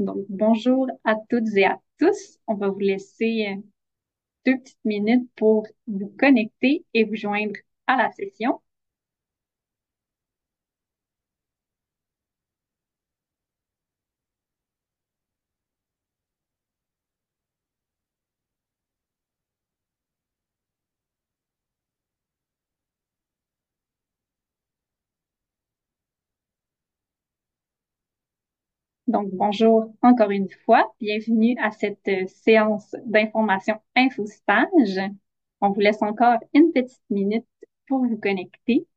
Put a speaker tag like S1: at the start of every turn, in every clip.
S1: Donc, bonjour à toutes et à tous. On va vous laisser euh, deux petites minutes pour vous connecter et vous joindre à la session. Donc, bonjour encore une fois. Bienvenue à cette euh, séance d'information InfoStage. On vous laisse encore une petite minute pour vous connecter.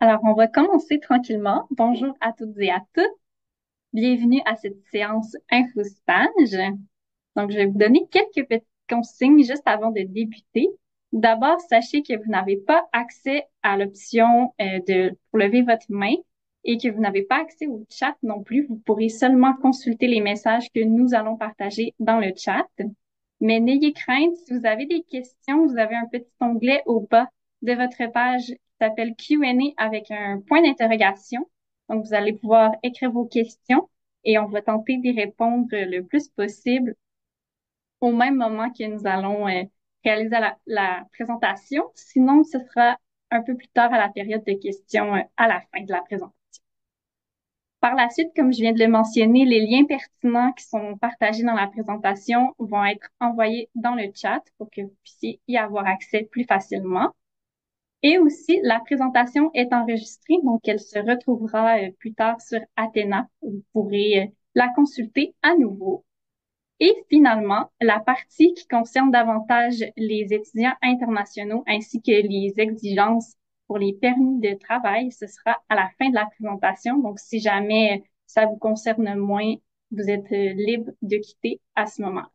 S1: Alors, on va commencer tranquillement. Bonjour à toutes et à tous. Bienvenue à cette séance stage Donc, je vais vous donner quelques petites consignes juste avant de débuter. D'abord, sachez que vous n'avez pas accès à l'option euh, de lever votre main et que vous n'avez pas accès au chat non plus. Vous pourrez seulement consulter les messages que nous allons partager dans le chat. Mais n'ayez crainte, si vous avez des questions, vous avez un petit onglet au bas de votre page ça s'appelle Q&A avec un point d'interrogation. Donc, vous allez pouvoir écrire vos questions et on va tenter d'y répondre le plus possible au même moment que nous allons euh, réaliser la, présentation. Sinon, ce sera un peu plus tard à la période de questions euh, à la fin de la présentation. Par la suite, comme je viens de le mentionner, les liens
S2: pertinents
S1: qui sont partagés dans la présentation vont être envoyés dans le chat pour que vous puissiez y avoir accès plus facilement. Et aussi, la présentation est enregistrée, donc elle se retrouvera euh, plus tard sur Athéna. Vous pourrez euh, la consulter à nouveau. Et finalement, la partie qui concerne davantage les étudiants internationaux ainsi que les exigences pour les permis de travail, ce sera à la fin de la présentation. Donc, si jamais ça vous concerne moins, vous êtes euh, libre de quitter à ce moment.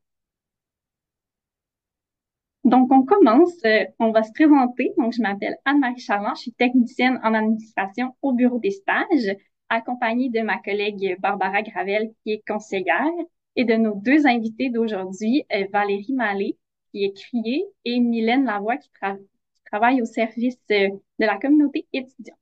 S1: Donc, on commence, euh, on va se présenter. Donc, je m'appelle Anne-Marie Charland, je suis technicienne en administration au bureau des stages, accompagnée de ma collègue Barbara Gravel, qui est conseillère, et de nos deux invités d'aujourd'hui, euh, Valérie Mallet, qui est criée, et Mylène Lavoie, qui, travaille au service euh, de la communauté étudiante.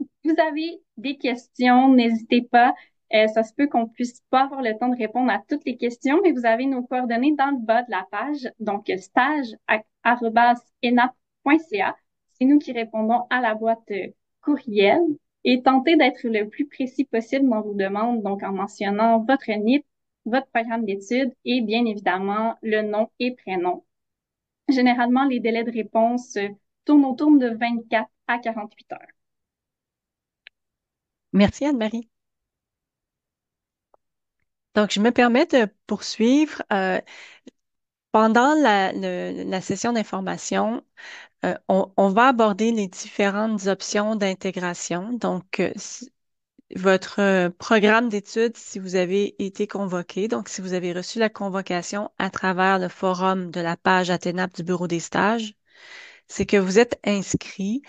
S1: Si vous avez des questions, n'hésitez pas euh, ça se peut qu'on puisse pas avoir le temps de répondre à toutes les questions, mais vous avez nos coordonnées dans le bas de la page, donc stage@enap.ca. C'est nous qui répondons à la boîte euh, courriel et tentez d'être le plus précis possible dans vos demandes, donc en mentionnant votre NIP, votre programme d'études et bien évidemment le nom et prénom. Généralement, les délais de réponse euh, tournent autour de 24 à 48 heures.
S3: Merci Anne-Marie. Donc, je me permets de poursuivre. Euh, pendant la, session d'information, euh, on, va aborder les différentes options d'intégration. Donc, euh, votre programme d'études, si vous avez été convoqué, donc si vous avez reçu la convocation à travers le forum de la page Athénap du Bureau des stages, c'est que vous êtes inscrit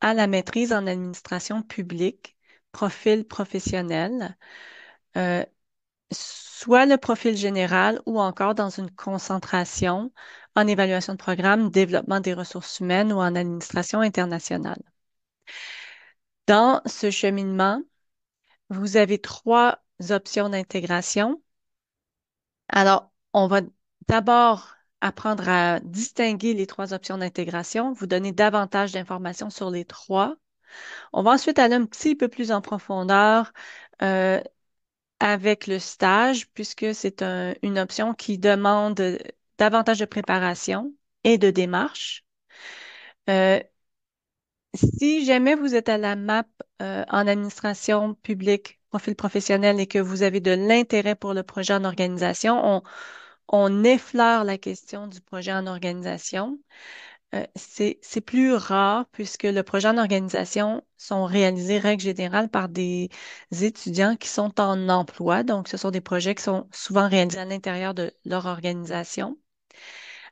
S3: à la maîtrise en administration publique, profil professionnel. Euh, soit le profil général ou encore dans une concentration en évaluation de programme, développement des ressources humaines ou en administration internationale. Dans ce cheminement, vous avez trois options d'intégration. Alors, on va d'abord apprendre à distinguer les trois options d'intégration, vous donner davantage d'informations sur les trois. On va ensuite aller un petit peu plus en profondeur euh, avec le stage, puisque c'est une option qui demande davantage de préparation et de démarche. Euh, si jamais vous êtes à la MAP euh, en administration publique, profil professionnel et que vous avez de l'intérêt pour le projet en organisation, on, on effleure la question du projet en organisation. Euh, c'est, plus rare puisque le projet en organisation sont réalisés, règle générale, par des étudiants qui sont en emploi. Donc, ce sont des projets qui sont souvent réalisés à l'intérieur de leur organisation.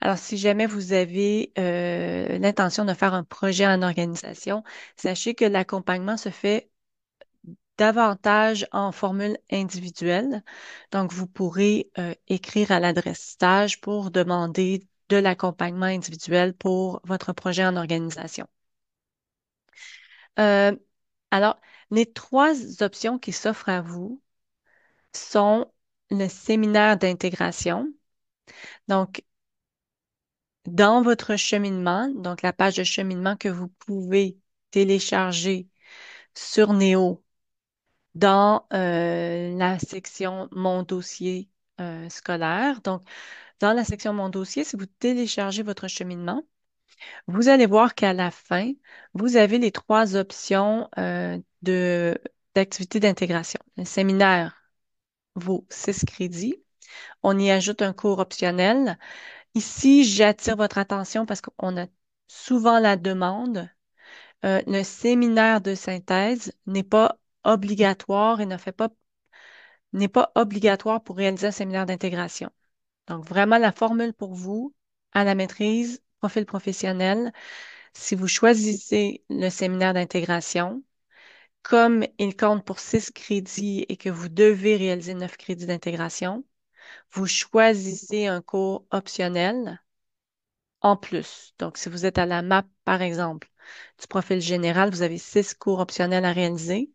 S3: Alors, si jamais vous avez euh, l'intention de faire un projet en organisation, sachez que l'accompagnement se fait davantage en formule individuelle. Donc, vous pourrez euh, écrire à l'adresse stage pour demander de l'accompagnement individuel pour votre projet en organisation. Euh, alors, les trois options qui s'offrent à vous sont le séminaire d'intégration. Donc, dans votre cheminement, donc la page de cheminement que vous pouvez télécharger sur Néo dans euh, la section Mon dossier euh, scolaire. Donc, dans la section Mon dossier, si vous téléchargez votre cheminement, vous allez voir qu'à la fin, vous avez les trois options euh, d'activités d'intégration. Le séminaire vaut six crédits. On y ajoute un cours optionnel. Ici, j'attire votre attention parce qu'on a souvent la demande. Euh, le séminaire de synthèse n'est pas obligatoire et ne fait pas n'est pas obligatoire pour réaliser un séminaire d'intégration. Donc, vraiment la formule pour vous, à la maîtrise, profil professionnel. Si vous choisissez le séminaire d'intégration, comme il compte pour six crédits et que vous devez réaliser neuf crédits d'intégration, vous choisissez un cours optionnel en plus. Donc, si vous êtes à la MAP, par exemple, du profil général, vous avez six cours optionnels à réaliser.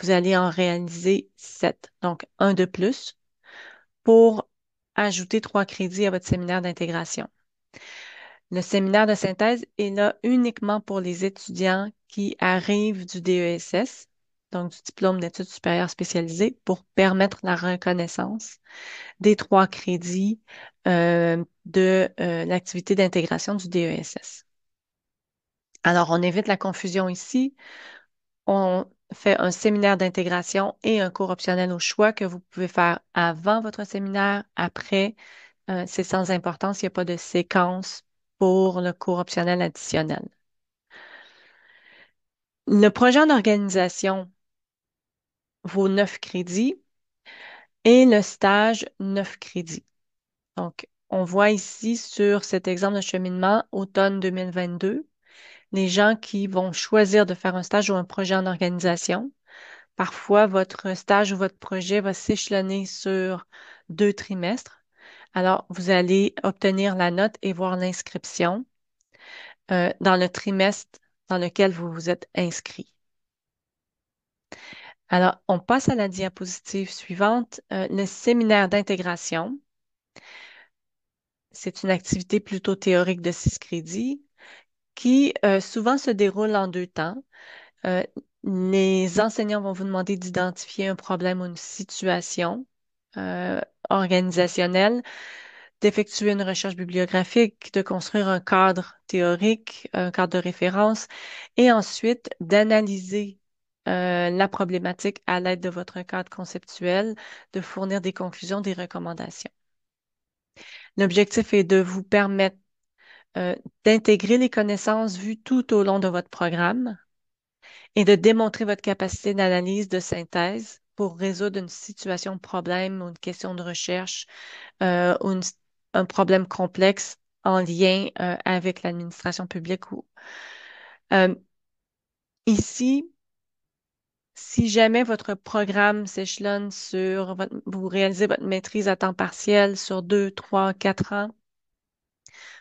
S3: Vous allez en réaliser sept, donc un de plus. Pour ajouter trois crédits à votre séminaire d'intégration. Le séminaire de synthèse est là uniquement pour les étudiants qui arrivent du DESS, donc du diplôme d'études supérieures spécialisées, pour permettre la reconnaissance des trois crédits euh, de euh, l'activité d'intégration du DESS. Alors, on évite la confusion ici. On fait un séminaire d'intégration et un cours optionnel au choix que vous pouvez faire avant votre séminaire, après. Euh, c'est sans importance, il n'y a pas de séquence pour le cours optionnel additionnel. Le projet en organisation vaut 9 crédits et le stage 9 crédits. Donc, on voit ici sur cet exemple de cheminement automne 2022 les gens qui vont choisir de faire un stage ou un projet en organisation. Parfois, votre stage ou votre projet va s'échelonner sur deux trimestres. Alors, vous allez obtenir la note et voir l'inscription euh, dans le trimestre dans lequel vous vous êtes inscrit. Alors, on passe à la diapositive suivante, euh, le séminaire d'intégration. C'est une activité plutôt théorique de six crédits qui euh, souvent se déroule en deux temps. Euh, les enseignants vont vous demander d'identifier un problème ou une situation euh, organisationnelle, d'effectuer une recherche bibliographique, de construire un cadre théorique, un cadre de référence, et ensuite d'analyser la problématique à l'aide de votre cadre conceptuel, de fournir des conclusions, des recommandations. L'objectif est de vous permettre euh, d'intégrer les connaissances vues tout au long de votre programme et de démontrer votre capacité d'analyse, de synthèse pour résoudre une situation de problème ou une question de recherche euh, ou un problème complexe en lien euh, avec l'administration publique. Ou, ici, si jamais votre programme s'échelonne sur, vous réalisez votre maîtrise à temps partiel sur deux, trois, quatre ans,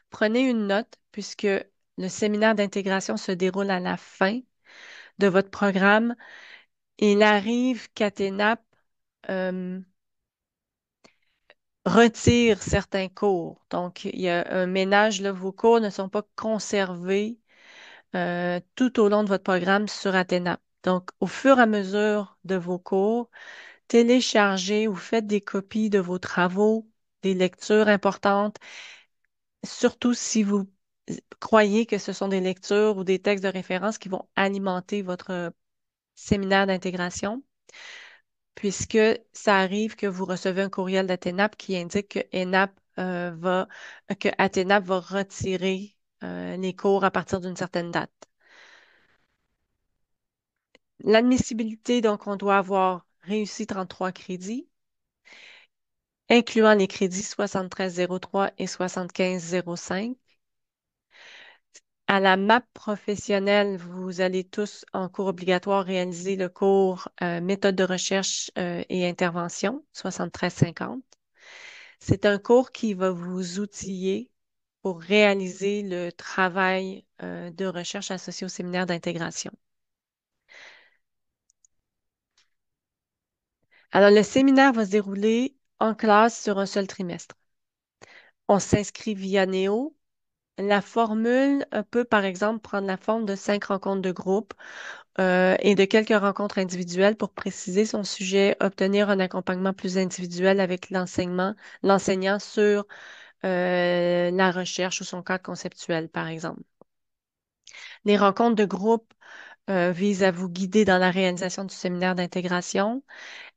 S3: Prenez une note puisque le séminaire d'intégration se déroule à la fin de votre programme. Il arrive qu'Athénap euh, retire certains cours. Donc, il y a un ménage, vos cours ne sont pas conservés euh, tout au long de votre programme sur Athénap. Donc, au fur et à mesure de vos cours, téléchargez ou faites des copies de vos travaux, des lectures importantes surtout si vous croyez que ce sont des lectures ou des textes de référence qui vont alimenter votre euh, séminaire d'intégration, puisque ça arrive que vous recevez un courriel d'Atenap qui indique que euh, va, retirer euh, les cours à partir d'une certaine date. L'admissibilité, donc, on doit avoir réussi 33 crédits incluant les crédits 7303 et 7505. À la MAP professionnelle, vous allez tous en cours obligatoire réaliser le cours euh, méthode de recherche euh, et intervention 7350. C'est un cours qui va vous outiller pour réaliser le travail euh, de recherche associé au séminaire d'intégration. Alors, le séminaire va se dérouler en classe sur un seul trimestre. On s'inscrit via Néo. La formule euh, peut, par exemple, prendre la forme de cinq rencontres de groupe euh, et de quelques rencontres individuelles pour préciser son sujet, obtenir un accompagnement plus individuel avec l'enseignement, l'enseignant sur euh, la recherche ou son cadre conceptuel, par exemple. Les rencontres de groupe visent à vous guider dans la réalisation du séminaire d'intégration.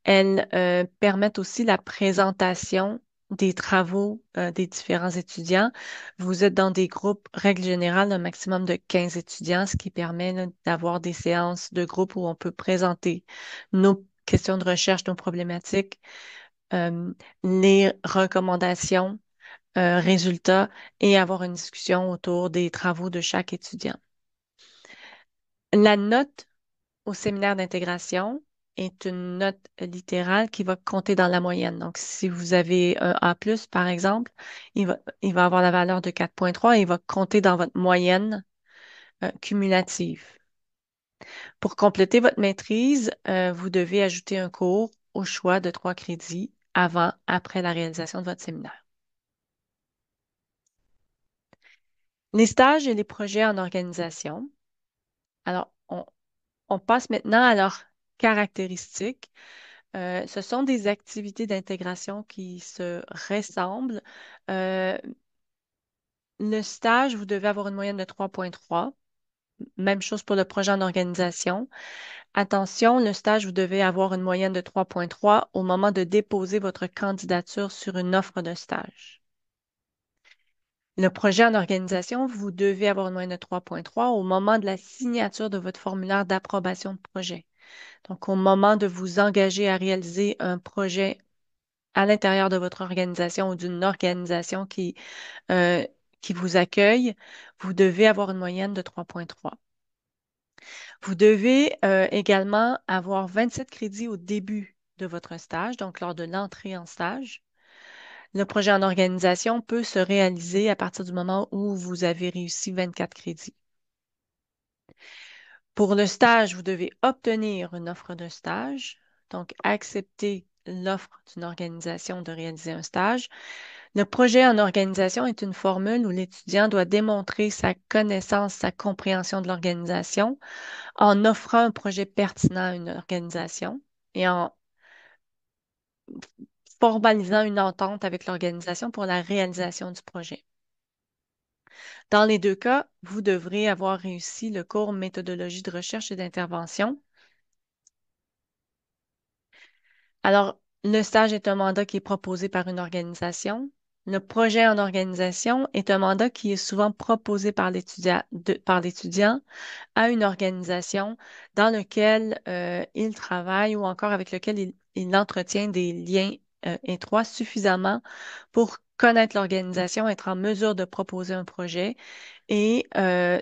S3: Elles euh, permettent aussi la présentation des travaux euh, des différents étudiants. Vous êtes dans des groupes, règle générale, un maximum de 15 étudiants, ce qui permet d'avoir des séances de groupe où on peut présenter nos questions de recherche, nos problématiques, euh, les recommandations, résultats et avoir une discussion autour des travaux de chaque étudiant. La note au séminaire d'intégration est une note littérale qui va compter dans la moyenne. Donc, si vous avez un euh, A, par exemple, il va, il va avoir la valeur de 4.3 et il va compter dans votre moyenne euh, cumulative. Pour compléter votre maîtrise, euh, vous devez ajouter un cours au choix de trois crédits avant, après la réalisation de votre séminaire. Les stages et les projets en organisation. Alors, on, on passe maintenant à leur caractéristiques. Euh, ce sont des activités d'intégration qui se ressemblent. Euh, le stage, vous devez avoir une moyenne de 3.3. Même chose pour le projet en organisation. Attention, le stage, vous devez avoir une moyenne de 3.3 au moment de déposer votre candidature sur une offre de stage. Le projet en organisation, vous devez avoir une moyenne de 3.3 au moment de la signature de votre formulaire d'approbation de projet. Donc, au moment de vous engager à réaliser un projet à l'intérieur de votre organisation ou d'une organisation qui, euh, qui vous accueille, vous devez avoir une moyenne de 3.3. Vous devez euh, également avoir 27 crédits au début de votre stage, donc lors de l'entrée en stage. Le projet en organisation peut se réaliser à partir du moment où vous avez réussi 24 crédits. Pour le stage, vous devez obtenir une offre de stage, donc accepter l'offre d'une organisation de réaliser un stage. Le projet en organisation est une formule où l'étudiant doit démontrer sa connaissance, sa compréhension de l'organisation en offrant un projet pertinent à une organisation et en formalisant une entente avec l'organisation pour la réalisation du projet. Dans les deux cas, vous devrez avoir réussi le cours méthodologie de recherche et d'intervention. Alors, le stage est un mandat qui est proposé par une organisation. Le projet en organisation est un mandat qui est souvent proposé par l'étudiant à une organisation dans laquelle euh, il travaille ou encore avec lequel il, entretient des liens euh, étroits suffisamment pour connaître l'organisation, être en mesure de proposer un projet et euh,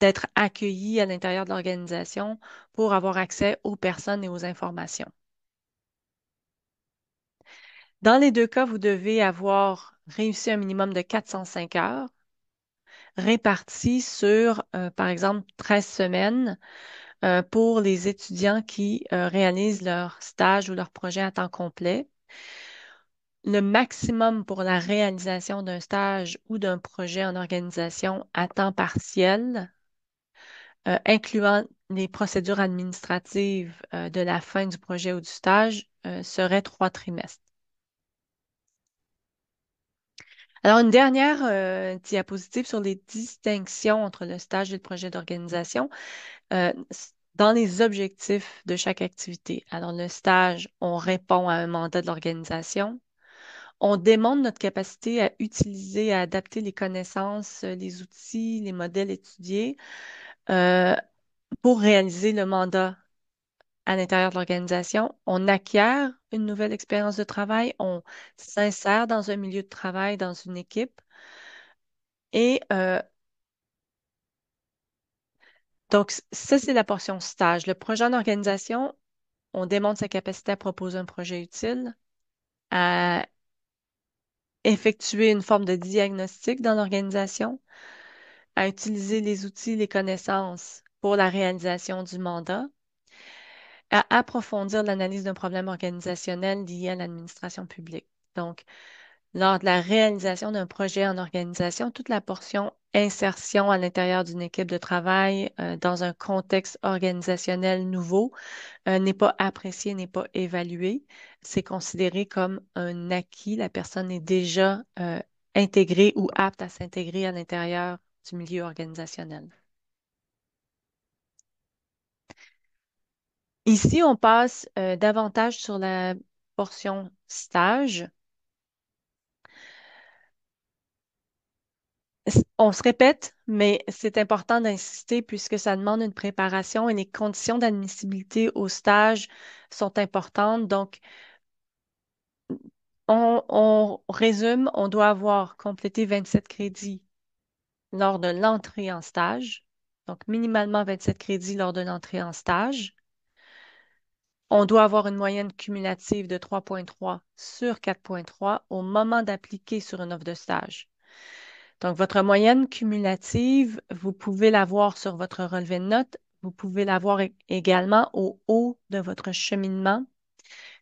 S3: d'être accueilli à l'intérieur de l'organisation pour avoir accès aux personnes et aux informations. Dans les deux cas, vous devez avoir réussi un minimum de 405 heures réparties sur, euh, par exemple, 13 semaines euh, pour les étudiants qui réalisent leur stage ou leur projet à temps complet le maximum pour la réalisation d'un stage ou d'un projet en organisation à temps partiel, euh, incluant les procédures administratives euh, de la fin du projet ou du stage, euh, serait trois trimestres. Alors, une dernière diapositive sur les distinctions entre le stage et le projet d'organisation dans les objectifs de chaque activité. Alors, le stage, on répond à un mandat de l'organisation on démontre notre capacité à utiliser, à adapter les connaissances, euh, les outils, les modèles étudiés euh, pour réaliser le mandat à l'intérieur de l'organisation. On acquiert une nouvelle expérience de travail, on s'insère dans un milieu de travail, dans une équipe. Et euh, donc, ça, c'est la portion stage. Le projet en organisation, on démontre sa capacité à proposer un projet utile, à effectuer une forme de diagnostic dans l'organisation, à utiliser les outils, les connaissances pour la réalisation du mandat, à approfondir l'analyse d'un problème organisationnel lié à l'administration publique. Donc, lors de la réalisation d'un projet en organisation, toute la portion insertion à l'intérieur d'une équipe de travail euh, dans un contexte organisationnel nouveau euh, n'est pas appréciée, n'est pas évaluée. C'est considéré comme un acquis. La personne est déjà euh, intégrée ou apte à s'intégrer à l'intérieur du milieu organisationnel. Ici, on passe davantage sur la portion stage. on se répète, mais c'est important d'insister puisque ça demande une préparation et les conditions d'admissibilité au stage sont importantes. Donc, on, résume, on doit avoir complété 27 crédits lors de l'entrée en stage, donc minimalement 27 crédits lors de l'entrée en stage. On doit avoir une moyenne cumulative de 3.3 sur 4.3 au moment d'appliquer sur une offre de stage. Donc, votre moyenne cumulative, vous pouvez l'avoir sur votre relevé de notes. Vous pouvez l'avoir également au haut de votre cheminement.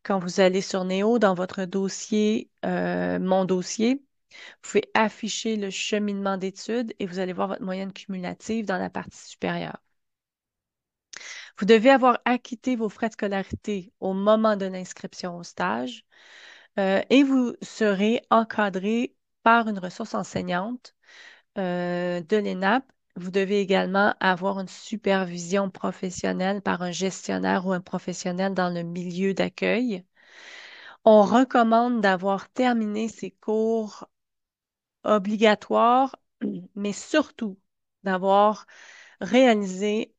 S3: Quand vous allez sur Néo, dans votre dossier, euh, mon dossier, vous pouvez afficher le cheminement d'études et vous allez voir votre moyenne cumulative dans la partie supérieure. Vous devez avoir acquitté vos frais de scolarité au moment de l'inscription au stage euh, et vous serez encadré une ressource enseignante euh, de l'ENAP. Vous devez également avoir une supervision professionnelle par un gestionnaire ou un professionnel dans le milieu d'accueil. On recommande d'avoir terminé ces cours obligatoires, mais surtout d'avoir réalisé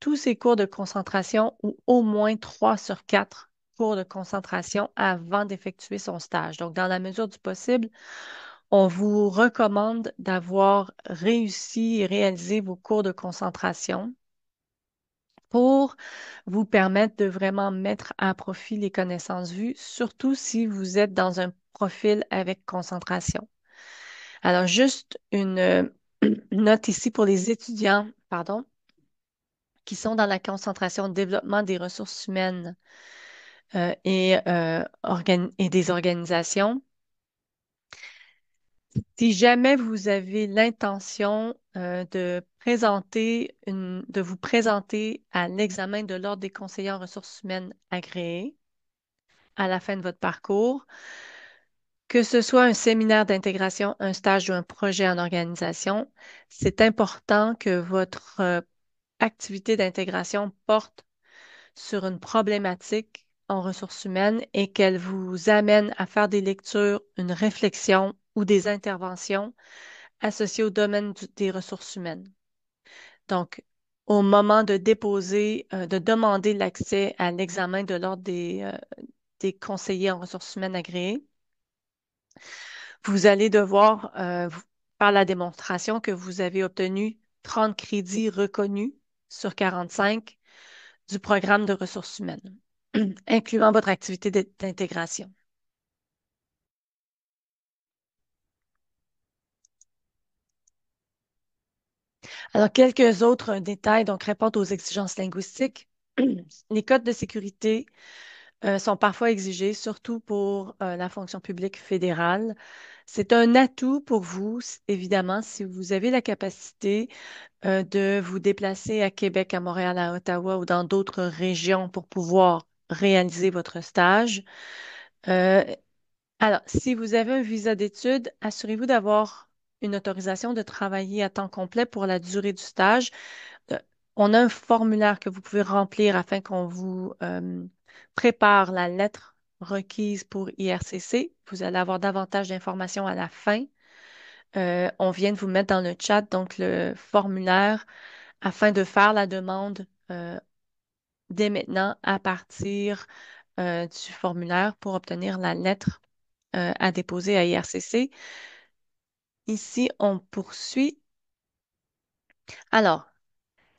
S3: tous ces cours de concentration ou au moins trois sur quatre cours de concentration avant d'effectuer son stage. Donc, dans la mesure du possible, on vous recommande d'avoir réussi et réalisé vos cours de concentration pour vous permettre de vraiment mettre à profit les connaissances vues, surtout si vous êtes dans un profil avec concentration. Alors, juste une euh, note ici pour les étudiants, pardon, qui sont dans la concentration développement des ressources humaines euh, et, euh, et des organisations. Si jamais vous avez l'intention euh, de vous présenter à l'examen de l'Ordre des conseillers en ressources humaines agréés à la fin de votre parcours, que ce soit un séminaire d'intégration, un stage ou un projet en organisation, c'est important que votre euh, activité d'intégration porte sur une problématique en ressources humaines et qu'elle vous amène à faire des lectures, une réflexion ou des interventions associées au domaine des ressources humaines. Donc, au moment de déposer, euh, de demander l'accès à l'examen de l'ordre euh, des, conseillers en ressources humaines agréés, vous allez devoir par euh, la démonstration que vous avez obtenu 30 crédits reconnus sur 45 du programme de ressources humaines, incluant votre activité d'intégration. Alors, quelques autres détails, donc répondent aux exigences linguistiques. Les codes de sécurité euh, sont parfois exigés, surtout pour euh, la fonction publique fédérale. C'est un atout pour vous, évidemment, si vous avez la capacité euh, de vous déplacer à Québec, à Montréal, à Ottawa ou dans d'autres régions pour pouvoir réaliser votre stage. alors, si vous avez un visa d'études, assurez-vous d'avoir une autorisation de travailler à temps complet pour la durée du stage. Euh, on a un formulaire que vous pouvez remplir afin qu'on vous euh, prépare la lettre requise pour IRCC. Vous allez avoir davantage d'informations à la fin. Euh, on vient de vous mettre dans le chat donc le formulaire afin de faire la demande dès maintenant à partir du formulaire pour obtenir la lettre à déposer à IRCC. Ici, on poursuit. Alors,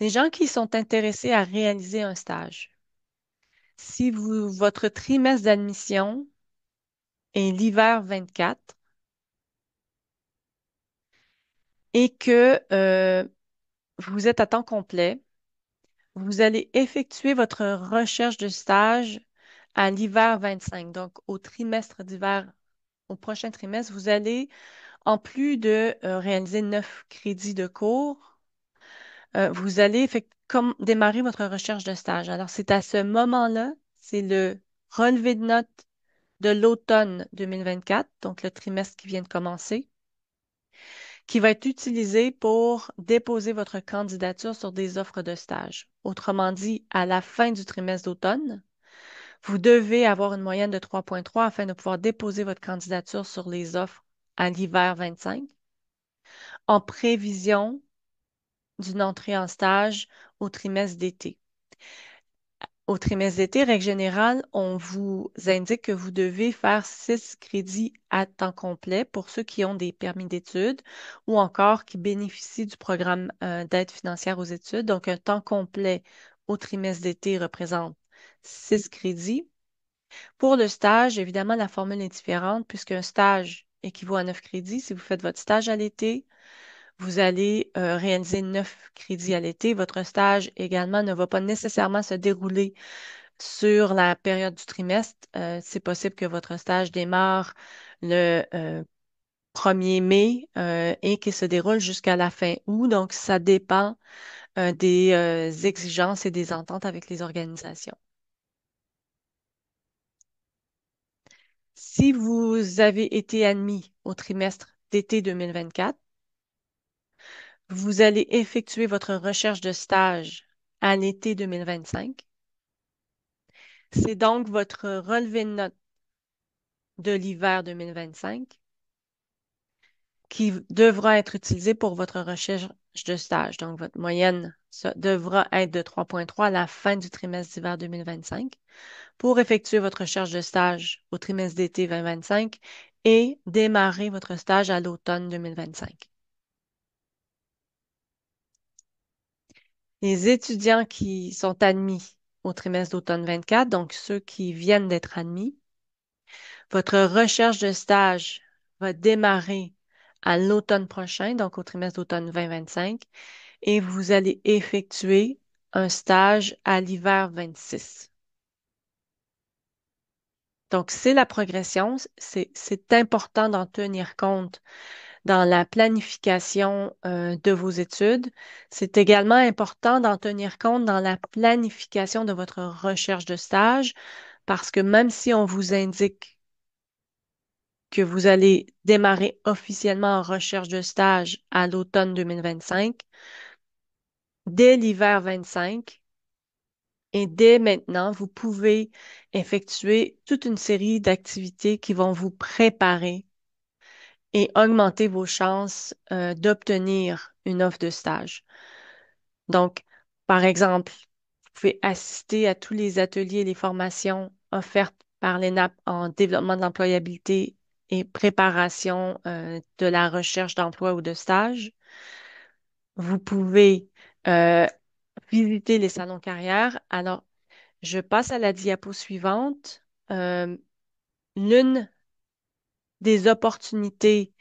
S3: les gens qui sont intéressés à réaliser un stage, si vous, votre trimestre d'admission est l'hiver 24 et que euh, vous êtes à temps complet, vous allez effectuer votre recherche de stage à l'hiver 25, donc au trimestre d'hiver, au prochain trimestre, vous allez en plus de euh, réaliser neuf crédits de cours, euh, vous allez comme, démarrer votre recherche de stage. Alors, c'est à ce moment-là, c'est le relevé de notes de l'automne 2024, donc le trimestre qui vient de commencer, qui va être utilisé pour déposer votre candidature sur des offres de stage. Autrement dit, à la fin du trimestre d'automne, vous devez avoir une moyenne de 3.3 afin de pouvoir déposer votre candidature sur les offres à l'hiver 25, en prévision d'une entrée en stage au trimestre d'été. Au trimestre d'été, règle générale, on vous indique que vous devez faire six crédits à temps complet pour ceux qui ont des permis d'études ou encore qui bénéficient du programme euh, d'aide financière aux études. Donc, un temps complet au trimestre d'été représente six crédits. Pour le stage, évidemment, la formule est différente puisqu'un stage équivaut à 9 crédits. Si vous faites votre stage à l'été, vous allez euh, réaliser neuf crédits à l'été. Votre stage également ne va pas nécessairement se dérouler sur la période du trimestre. Euh, c'est possible que votre stage démarre le 1er euh, mai et qu'il se déroule jusqu'à la fin août. Donc, ça dépend des exigences et des ententes avec les organisations. Si vous avez été admis au trimestre d'été 2024, vous allez effectuer votre recherche de stage à l'été 2025. C'est donc votre relevé de notes de l'hiver 2025 qui devra être utilisé pour votre recherche de stage. Donc, votre moyenne devra être de 3.3 à la fin du trimestre d'hiver 2025 pour effectuer votre recherche de stage au trimestre d'été 2025 et démarrer votre stage à l'automne 2025. Les étudiants qui sont admis au trimestre d'automne 24, donc ceux qui viennent d'être admis, votre recherche de stage va démarrer à l'automne prochain, donc au trimestre d'automne 2025, et vous allez effectuer un stage à l'hiver 26. Donc, c'est la progression. C'est important d'en tenir compte dans la planification euh, de vos études. C'est également important d'en tenir compte dans la planification de votre recherche de stage parce que même si on vous indique que vous allez démarrer officiellement en recherche de stage à l'automne 2025, dès l'hiver 25 et dès maintenant, vous pouvez effectuer toute une série d'activités qui vont vous préparer et augmenter vos chances euh, d'obtenir une offre de stage. Donc, par exemple, vous pouvez assister à tous les ateliers et les formations offertes par l'ENAP en développement de l'employabilité et préparation euh, de la recherche d'emploi ou de stage. Vous pouvez euh, visiter les salons carrière. Alors, je passe à la diapo suivante. Euh, l'une des opportunités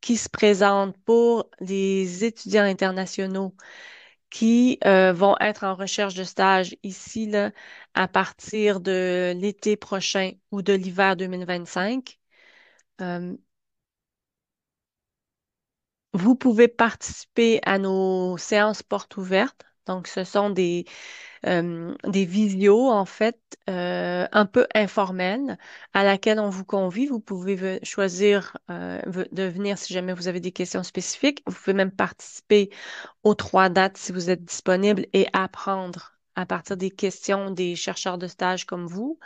S3: qui se présentent pour les étudiants internationaux qui vont être en recherche de stage ici là, à partir de l'été prochain ou de l'hiver 2025. Euh, vous pouvez participer à nos séances portes ouvertes. Donc, ce sont des, vidéos, euh, des visios, en fait, euh, un peu informelles, à laquelle on vous convie. Vous pouvez choisir de venir si jamais vous avez des questions spécifiques. Vous pouvez même participer aux trois dates si vous êtes disponible et apprendre à partir des questions des chercheurs de stage comme vous.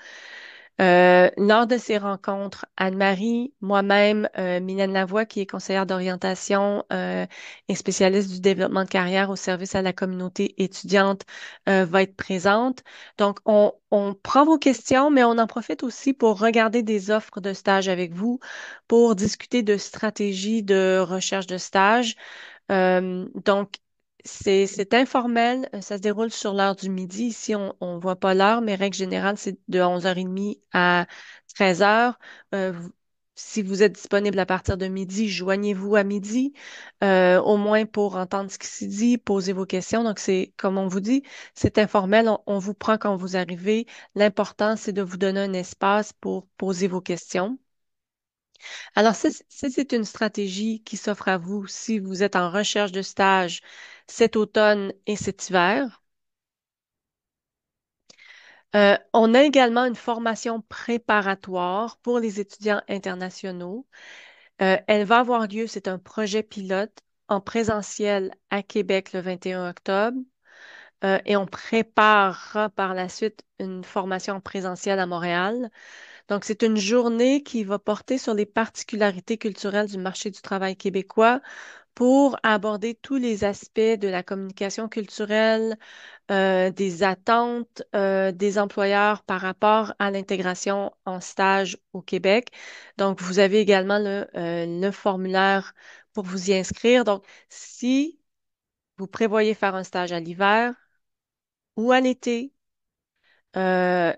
S3: Euh, lors de ces rencontres, Anne-Marie, moi-même, euh, Mylène Lavoie, qui est conseillère d'orientation euh, et spécialiste du développement de carrière au service à la communauté étudiante, euh, va être présente. Donc, on, on prend vos questions, mais on en profite aussi pour regarder des offres de stage avec vous, pour discuter de stratégies de recherche de stage. donc, c'est informel, euh, ça se déroule sur l'heure du midi. Ici, on ne voit pas l'heure, mais règle générale, c'est de 11h30 à 13h. Euh, si vous êtes disponible à partir de midi, joignez-vous à midi, euh, au moins pour entendre ce qui s'y dit, poser vos questions. Donc, c'est, comme on vous dit, c'est informel, on, vous prend quand vous arrivez. L'important, c'est de vous donner un espace pour poser vos questions. Alors, c'est une stratégie qui s'offre à vous, si vous êtes en recherche de stage cet automne et cet hiver, euh, on a également une formation préparatoire pour les étudiants internationaux. Euh, elle va avoir lieu, c'est un projet pilote en présentiel à Québec le 21 octobre euh, et on préparera par la suite une formation en présentiel à Montréal. Donc, c'est une journée qui va porter sur les particularités culturelles du marché du travail québécois pour aborder tous les aspects de la communication culturelle, euh, des attentes euh, des employeurs par rapport à l'intégration en stage au Québec. Donc, vous avez également le, euh, le formulaire pour vous y inscrire. Donc, si vous prévoyez faire un stage à l'hiver ou à l'été, euh,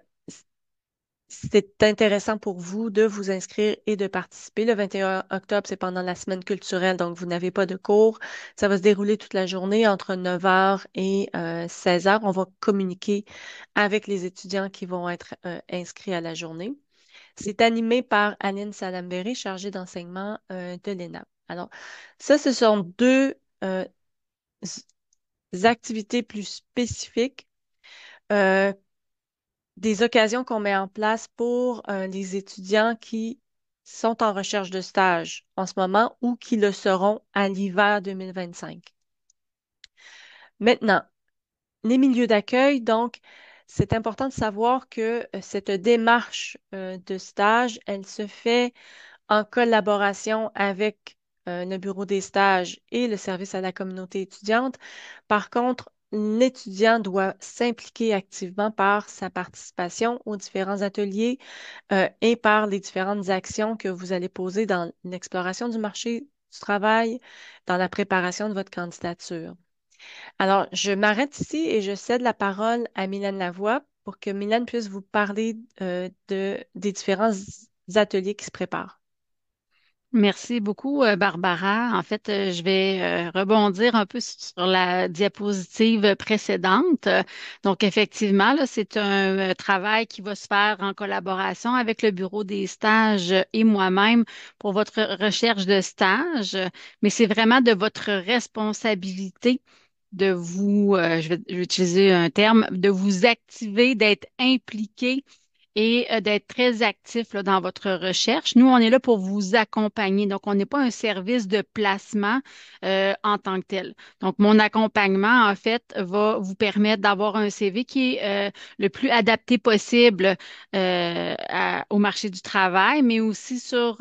S3: c'est intéressant pour vous de vous inscrire et de participer. Le 21 octobre, c'est pendant la semaine culturelle, donc vous n'avez pas de cours. Ça va se dérouler toute la journée entre 9h et 16h. Euh, On va communiquer avec les étudiants qui vont être euh, inscrits à la journée. C'est animé par Aline Salambéry, chargée d'enseignement euh, de l'ENAP. Alors, ça, ce sont deux activités plus spécifiques des occasions qu'on met en place pour euh, les étudiants qui sont en recherche de stage en ce moment ou qui le seront à l'hiver 2025. Maintenant, les milieux d'accueil, donc, c'est important de savoir que euh, cette démarche euh, de stage, elle se fait en collaboration avec le bureau des stages et le service à la communauté étudiante. Par contre, l'étudiant doit s'impliquer activement par sa participation aux différents ateliers euh, et par les différentes actions que vous allez poser dans l'exploration du marché du travail, dans la préparation de votre candidature. Alors, je m'arrête ici et je cède la parole à Mylène Lavoie pour que Mylène puisse vous parler euh, de, des différents ateliers qui se
S2: préparent. Merci beaucoup, euh, Barbara. En fait, euh, je vais euh, rebondir un peu sur la diapositive précédente. Donc, effectivement, là, c'est un travail qui va se faire en collaboration avec le Bureau des stages et moi-même pour votre recherche de stage, mais c'est vraiment de votre responsabilité de vous, je, vais, utiliser un terme, de vous activer, d'être impliqué et euh, d'être très actif dans votre recherche. Nous, on est là pour vous accompagner. Donc, on n'est pas un service de placement euh, en tant que tel. Donc, mon accompagnement, en fait, va vous permettre d'avoir un CV qui est euh, le plus adapté possible au marché du travail, mais aussi sur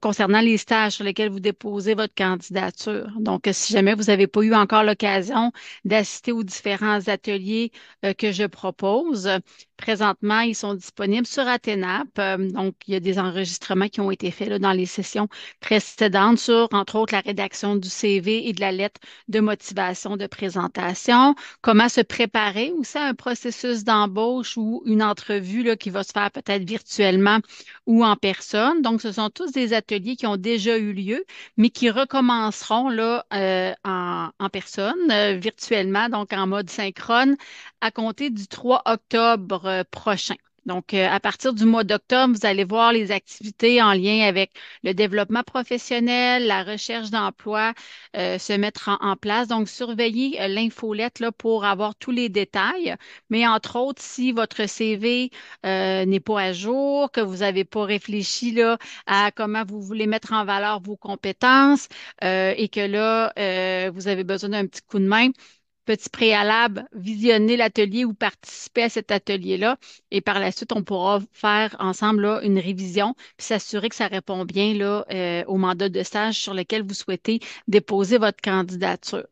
S2: concernant les stages sur lesquels vous déposez votre candidature. Donc, si jamais vous n'avez pas eu encore l'occasion d'assister aux différents ateliers que je propose, Présentement, ils sont disponibles sur Athénap. Euh, donc, il y a des enregistrements qui ont été faits là, dans les sessions précédentes sur, entre autres, la rédaction du CV et de la lettre de motivation de présentation, comment se préparer ou c'est un processus d'embauche ou une entrevue là, qui va se faire peut-être virtuellement ou en personne. Donc, ce sont tous des ateliers qui ont déjà eu lieu, mais qui recommenceront là, euh, en, personne, euh, virtuellement, donc en mode synchrone, à compter du 3 octobre euh, prochain. Donc, euh, à partir du mois d'octobre, vous allez voir les activités en lien avec le développement professionnel, la recherche d'emploi euh, se mettre en, place. Donc, surveillez l'infolette là, pour avoir tous les détails. Mais entre autres, si votre CV n'est pas à jour, que vous n'avez pas réfléchi là, à comment vous voulez mettre en valeur vos compétences et que là, vous avez besoin d'un petit coup de main, petit préalable, visionner l'atelier ou participer à cet atelier-là. Et par la suite, on pourra faire ensemble là, une révision puis s'assurer que ça répond bien là, euh, au mandat de stage sur lequel vous souhaitez déposer votre candidature.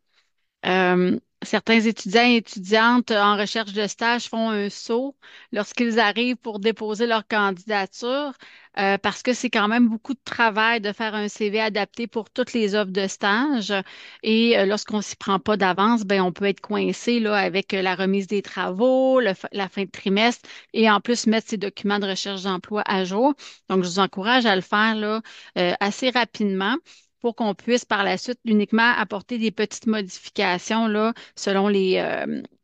S2: Euh, certains étudiants et étudiantes en recherche de stage font un saut lorsqu'ils arrivent pour déposer leur candidature. Euh, parce que c'est quand même beaucoup de travail de faire un CV adapté pour toutes les offres de stage. Et euh, lorsqu'on s'y prend pas d'avance, ben on peut être coincé là avec euh, la remise des travaux, la fin de trimestre et en plus mettre ses documents de recherche d'emploi à jour. Donc, je vous encourage à le faire là euh, assez rapidement pour qu'on puisse par la suite uniquement apporter des petites modifications là, selon les,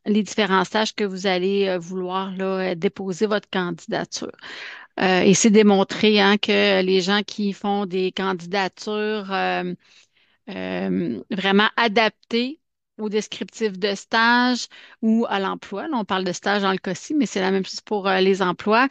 S2: les différents stages que vous allez vouloir déposer votre candidature. Euh, et c'est démontré hein, que les gens qui font des candidatures euh, euh, vraiment adaptées au descriptif de stage ou à l'emploi. on parle de stage dans le cas mais c'est la même chose pour les emplois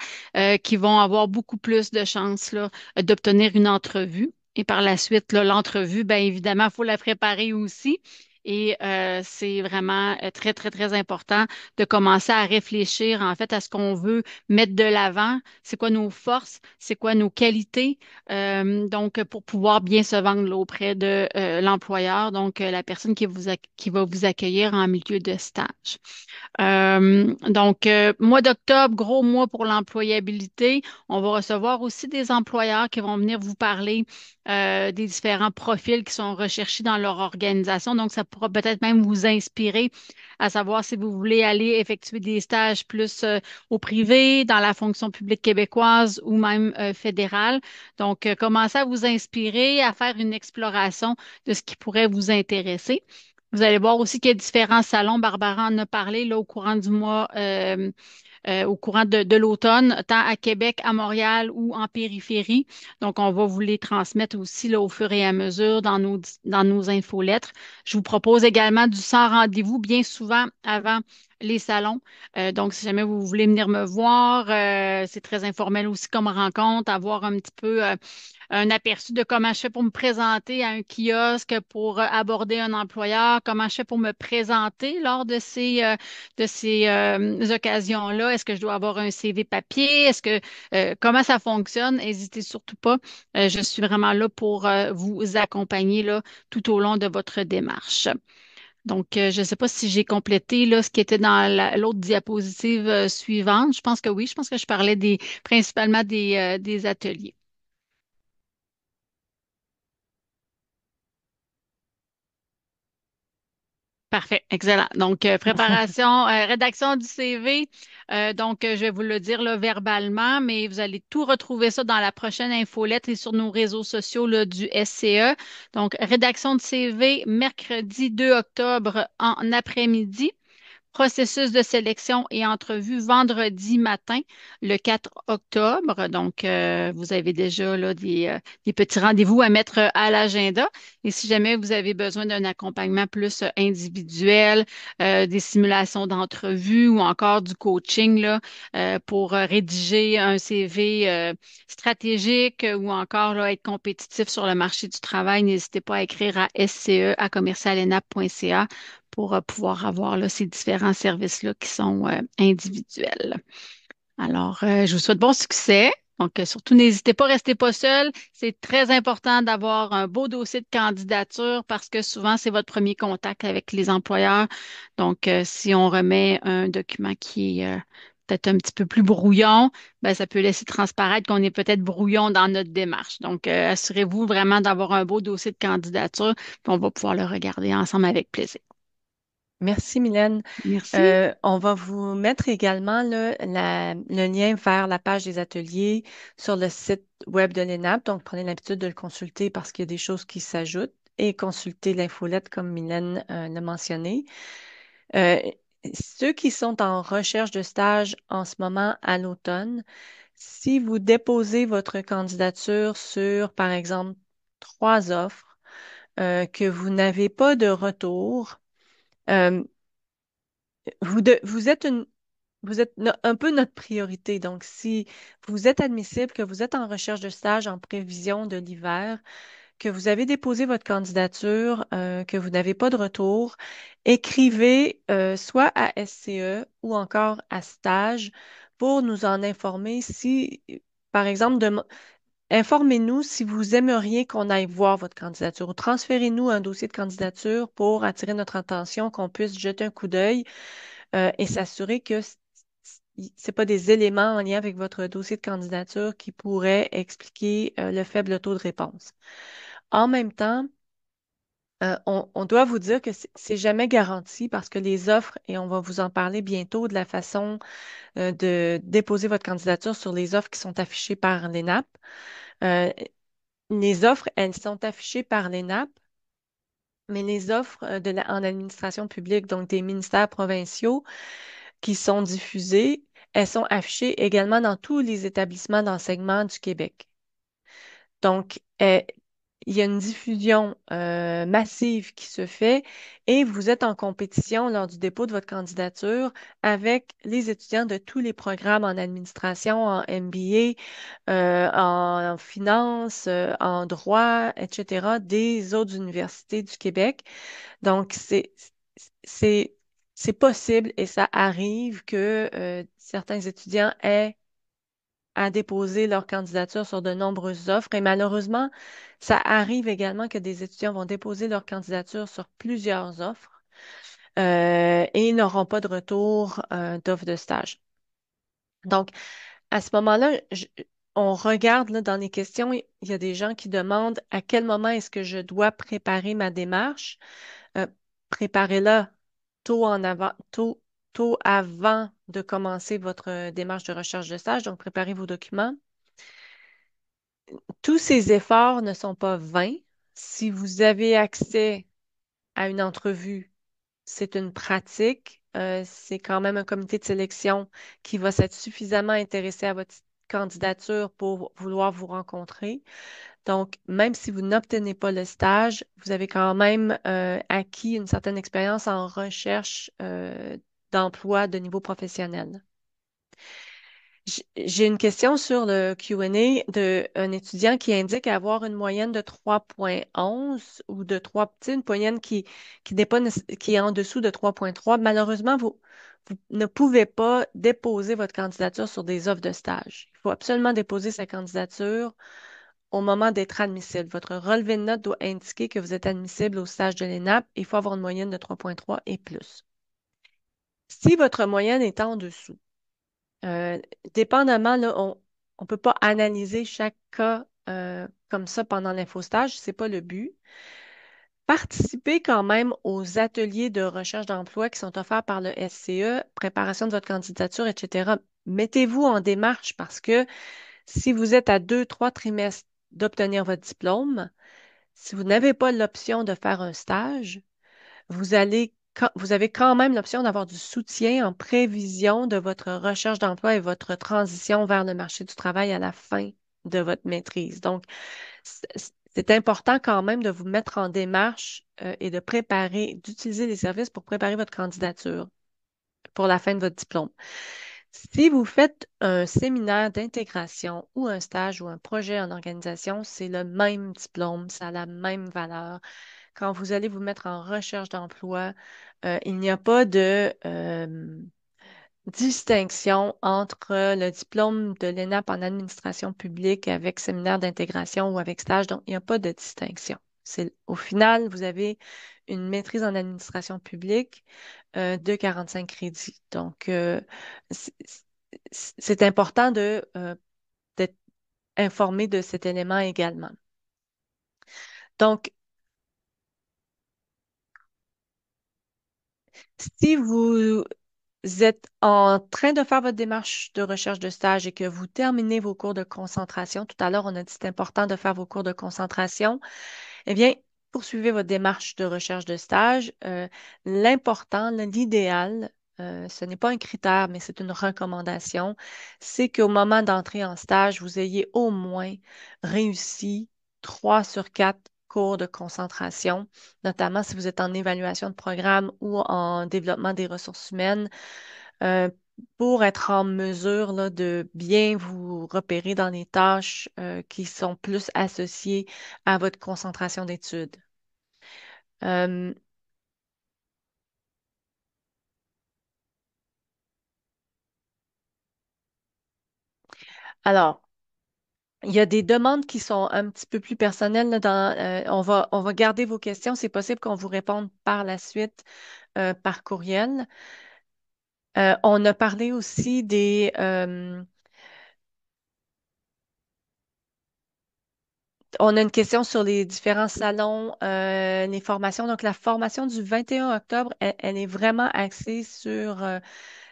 S2: qui vont avoir beaucoup plus de chances là, d'obtenir une entrevue. Et par la suite, l'entrevue, bien évidemment, il faut la préparer aussi. Et euh, c'est vraiment euh, très, très, très important de commencer à réfléchir en fait à ce qu'on veut mettre de l'avant, c'est quoi nos forces, c'est quoi nos qualités, euh, donc pour pouvoir bien se vendre auprès de euh, l'employeur, donc euh, la personne qui, vous qui va vous accueillir en milieu de stage. donc, mois d'octobre, gros mois pour l'employabilité. On va recevoir aussi des employeurs qui vont venir vous parler des différents profils qui sont recherchés dans leur organisation. Donc, ça pourra peut-être même vous inspirer à savoir si vous voulez aller effectuer des stages plus euh, au privé, dans la fonction publique québécoise ou même euh, fédérale. Donc, euh, commencez à vous inspirer, à faire une exploration de ce qui pourrait vous intéresser. Vous allez voir aussi qu'il y a différents salons. Barbara en a parlé là, au courant du mois euh, au courant de, de l'automne, tant à Québec, à Montréal ou en périphérie. Donc, on va vous les transmettre aussi au fur et à mesure dans nos, dans nos infolettres. Je vous propose également du sans rendez-vous bien souvent avant les salons. Euh, donc, si jamais vous voulez venir me voir, euh, c'est très informel aussi comme rencontre, avoir un petit peu euh, un aperçu de comment je fais pour me présenter à un kiosque, pour aborder un employeur, comment je fais pour me présenter lors de ces, de ces occasions-là. Est-ce que je dois avoir un CV papier? Est-ce que comment ça fonctionne? N'hésitez surtout pas. je suis vraiment là pour vous accompagner là, tout au long de votre démarche. Donc, euh, je ne sais pas si j'ai complété là, ce qui était dans l'autre diapositive euh, suivante. Je pense que oui, je pense que je parlais des, principalement des euh, ateliers. Parfait, excellent. Donc, euh, préparation, euh, rédaction du CV. Euh, donc, je vais vous le dire verbalement, mais vous allez tout retrouver ça dans la prochaine infolette et sur nos réseaux sociaux du SCE. Donc, rédaction de CV mercredi 2 octobre en après-midi processus de sélection et entrevue vendredi matin, le 4 octobre. Donc, euh, vous avez déjà là, des, euh, petits rendez-vous à mettre euh, à l'agenda. Et si jamais vous avez besoin d'un accompagnement plus individuel, des simulations d'entrevue ou encore du coaching là, pour rédiger un CV stratégique ou encore là, être compétitif sur le marché du travail, n'hésitez pas à écrire à sce à pour euh, pouvoir avoir là, ces différents services-là qui sont euh, individuels. Alors, euh, je vous souhaite bon succès. Donc, surtout, n'hésitez pas, restez pas seul. C'est très important d'avoir un beau dossier de candidature parce que souvent, c'est votre premier contact avec les employeurs. Donc, si on remet un document qui est peut-être un petit peu plus brouillon, ben, ça peut laisser transparaître qu'on est peut-être brouillon dans notre démarche. Donc, assurez-vous vraiment d'avoir un beau dossier de candidature, puis on va pouvoir le regarder ensemble avec plaisir.
S3: Merci, Mylène. Euh,
S2: on va vous mettre également
S3: le lien vers la page des ateliers sur le site web de l'ENAP. Donc, prenez l'habitude de le consulter parce qu'il y a des choses qui s'ajoutent et consultez l'infolette comme Mylène euh, l'a mentionné. Euh, ceux qui sont en recherche de stage en ce moment à l'automne, si vous déposez votre candidature sur, par exemple, trois offres que vous n'avez pas de retour, euh, vous, vous êtes une, vous êtes un peu notre priorité. Donc, si vous êtes admissible, que vous êtes en recherche de stage en prévision de l'hiver, que vous avez déposé votre candidature, euh, que vous n'avez pas de retour, écrivez euh, soit à SCE ou encore à stage pour nous en informer si, par exemple, de, Informez-nous si vous aimeriez qu'on aille voir votre candidature ou transférez-nous un dossier de candidature pour attirer notre attention, qu'on puisse jeter un coup d'œil euh, et s'assurer que ce pas des éléments en lien avec votre dossier de candidature qui pourraient expliquer euh, le faible taux de réponse. En même temps, euh, on, doit vous dire que c'est jamais garanti parce que les offres, et on va vous en parler bientôt de la façon euh, de déposer votre candidature sur les offres qui sont affichées par l'ENAP. Euh, les offres, elles sont affichées par l'ENAP, mais les offres de en administration publique, donc des ministères provinciaux qui sont diffusées, elles sont affichées également dans tous les établissements d'enseignement du Québec. Donc, il y a une diffusion euh, massive qui se fait et vous êtes en compétition lors du dépôt de votre candidature avec les étudiants de tous les programmes en administration, en MBA, euh, en, finance, euh, en droit, etc., des autres universités du Québec. Donc, c'est, c'est, c'est possible et ça arrive que certains étudiants aient à déposer leur candidature sur de nombreuses offres. Et malheureusement, ça arrive également que des étudiants vont déposer leur candidature sur plusieurs offres euh, et n'auront pas de retour d'offre euh, d'offres de stage. Donc, à ce moment-là, on regarde là, dans les questions, il y a des gens qui demandent à quel moment est-ce que je dois préparer ma démarche. Euh, Préparez-la tôt en avant, tôt, tôt avant de commencer votre euh, démarche de recherche de stage, donc préparez vos documents. Tous ces efforts ne sont pas vains. Si vous avez accès à une entrevue, c'est une pratique. Euh, c'est quand même un comité de sélection qui va s'être suffisamment intéressé à votre candidature pour vouloir vous rencontrer. Donc, même si vous n'obtenez pas le stage, vous avez quand même euh, acquis une certaine expérience en recherche d'emploi de niveau professionnel. J'ai une question sur le Q&A d'un étudiant qui indique avoir une moyenne de 3.11 ou de 3, une moyenne qui, qui, qui est en dessous de 3.3. Malheureusement, vous, vous ne pouvez pas déposer votre candidature sur des offres de stage. Il faut absolument déposer sa candidature au moment d'être admissible. Votre relevé de notes doit indiquer que vous êtes admissible au stage de l'ENAP. Il faut avoir une moyenne de 3.3 et plus. Si votre moyenne est en dessous, euh, dépendamment, là, on ne peut pas analyser chaque cas euh, comme ça pendant l'infostage, ce n'est pas le but. Participez quand même aux ateliers de recherche d'emploi qui sont offerts par le SCE, préparation de votre candidature, etc. Mettez-vous en démarche parce que si vous êtes à deux, trois trimestres d'obtenir votre diplôme, si vous n'avez pas l'option de faire un stage, vous allez vous avez quand même l'option d'avoir du soutien en prévision de votre recherche d'emploi et votre transition vers le marché du travail à la fin de votre maîtrise. Donc, c'est important quand même de vous mettre en démarche euh, et de préparer, d'utiliser les services pour préparer votre candidature pour la fin de votre diplôme. Si vous faites un séminaire d'intégration ou un stage ou un projet en organisation, c'est le même diplôme, ça a la même valeur quand vous allez vous mettre en recherche d'emploi, euh, il n'y a pas de distinction entre le diplôme de l'ENAP en administration publique avec séminaire d'intégration ou avec stage. Donc, il n'y a pas de distinction. C'est, au final, vous avez une maîtrise en administration publique euh, de 45 crédits. Donc, euh, c'est important de, d'être informé de cet élément également. Donc, Si vous êtes en train de faire votre démarche de recherche de stage et que vous terminez vos cours de concentration, tout à l'heure, on a dit c'est important de faire vos cours de concentration, eh bien, poursuivez votre démarche de recherche de stage. Euh, l'important, l'idéal, euh, ce n'est pas un critère, mais c'est une recommandation, c'est qu'au moment d'entrer en stage, vous ayez au moins réussi trois sur quatre, cours de concentration, notamment si vous êtes en évaluation de programme ou en développement des ressources humaines, euh, pour être en mesure de bien vous repérer dans les tâches euh, qui sont plus associées à votre concentration d'études. Euh, alors, il y a des demandes qui sont un petit peu plus personnelles. dans, euh, on, va, on va garder vos questions. C'est possible qu'on vous réponde par la suite euh, par courriel. Euh, on a parlé aussi des... on a une question sur les différents salons, les formations. Donc, la formation du 21 octobre, elle est vraiment axée sur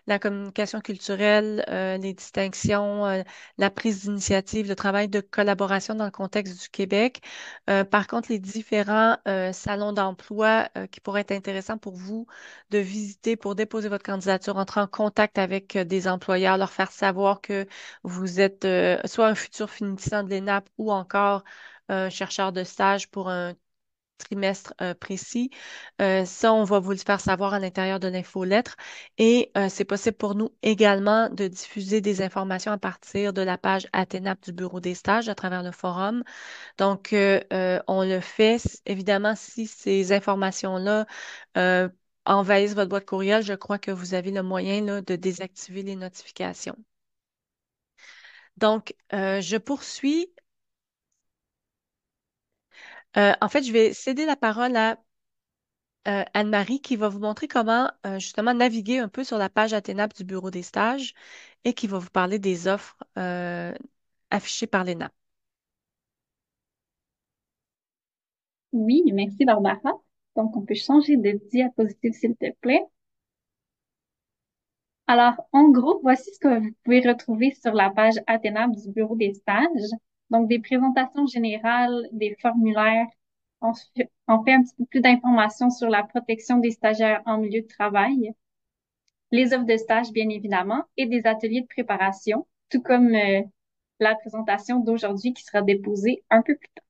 S3: la communication culturelle, euh, les distinctions, euh, la prise d'initiative, le travail de collaboration dans le contexte du Québec. Euh, par contre, les différents salons d'emploi qui pourraient être intéressants pour vous de visiter pour déposer votre candidature, entrer en contact avec des employeurs, leur faire savoir que vous êtes soit un futur finissant de l'ENAP ou encore un chercheur de stage pour un trimestre euh, précis. Euh, ça, on va vous le faire savoir à l'intérieur de l'infolettre. Et euh, c'est possible pour nous également de diffuser des informations à partir de la page Athénap du Bureau des stages à travers le forum. Donc, on le fait. Évidemment, si ces informations-là envahissent votre boîte courriel, je crois que vous avez le moyen de désactiver les notifications. Donc, je poursuis euh, en fait, je vais céder la parole à euh, Anne-Marie qui va vous montrer comment euh, justement naviguer un peu sur la page Athénable du Bureau des stages et qui va vous parler des offres affichées par l'ENAP.
S1: Oui, merci Barbara. Donc, on peut changer de diapositive, s'il te plaît. Alors, en gros, voici ce que vous pouvez retrouver sur la page Aténable du Bureau des stages. Donc, des présentations générales, des formulaires. On, fait un petit peu plus d'informations sur la protection des stagiaires en milieu de travail, les offres de stage, bien évidemment, et des ateliers de préparation, tout comme euh, la présentation d'aujourd'hui qui sera déposée un peu plus tard.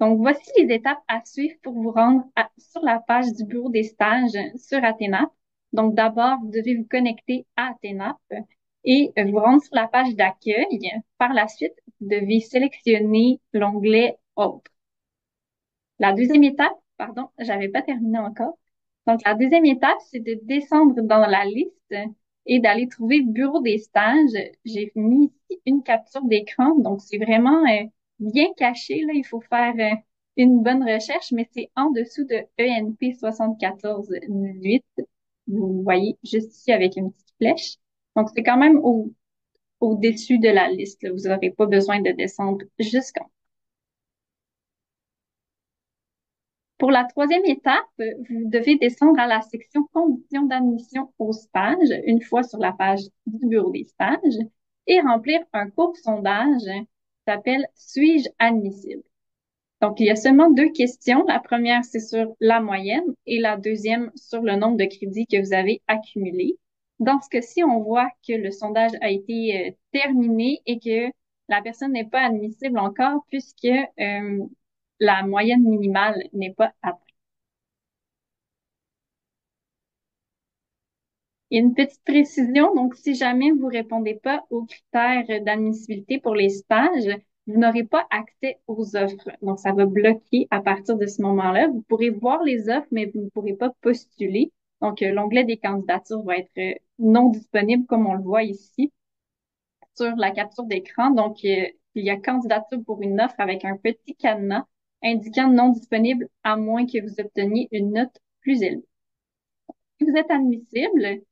S1: Donc, voici les étapes à suivre pour vous rendre sur la page du bureau des stages sur Athénap. Donc, d'abord, vous devez vous connecter à Athénap et euh, vous rendre sur la page d'accueil. Par la suite, vous devez sélectionner l'onglet Autres. La deuxième étape, pardon, j'avais pas terminé encore. Donc, la deuxième étape, c'est de descendre dans la liste et d'aller trouver Bureau des stages. J'ai mis ici une capture d'écran, donc c'est vraiment euh, bien caché. Là, il faut faire euh, une bonne recherche, mais c'est en dessous de ENP 7418. Vous voyez juste ici avec une petite flèche. Donc, c'est quand même au, dessus de la liste. Vous n'aurez pas besoin de descendre jusqu'en. Pour la troisième étape, vous devez descendre à la section conditions d'admission au stage, une fois sur la page du bureau des stages, et remplir un court sondage qui s'appelle Suis-je admissible? Donc, il y a seulement deux questions. La première, c'est sur la moyenne et la deuxième sur le nombre de crédits que vous avez accumulés. Dans ce cas-ci, on voit que le sondage a été euh, terminé et que la personne n'est pas admissible encore puisque euh, la moyenne minimale n'est pas atteinte. une petite précision, donc si jamais vous répondez pas aux critères d'admissibilité pour les stages, vous n'aurez pas accès aux offres. Donc, ça va bloquer à partir de ce moment-là. Vous pourrez voir les offres, mais vous ne pourrez pas postuler donc, euh, l'onglet des candidatures va être euh, non disponible, comme on le voit ici, sur la capture d'écran. Donc, euh, il y a candidature pour une offre avec un petit cadenas indiquant non disponible à moins que vous obteniez une note plus élevée. Si vous êtes admissible,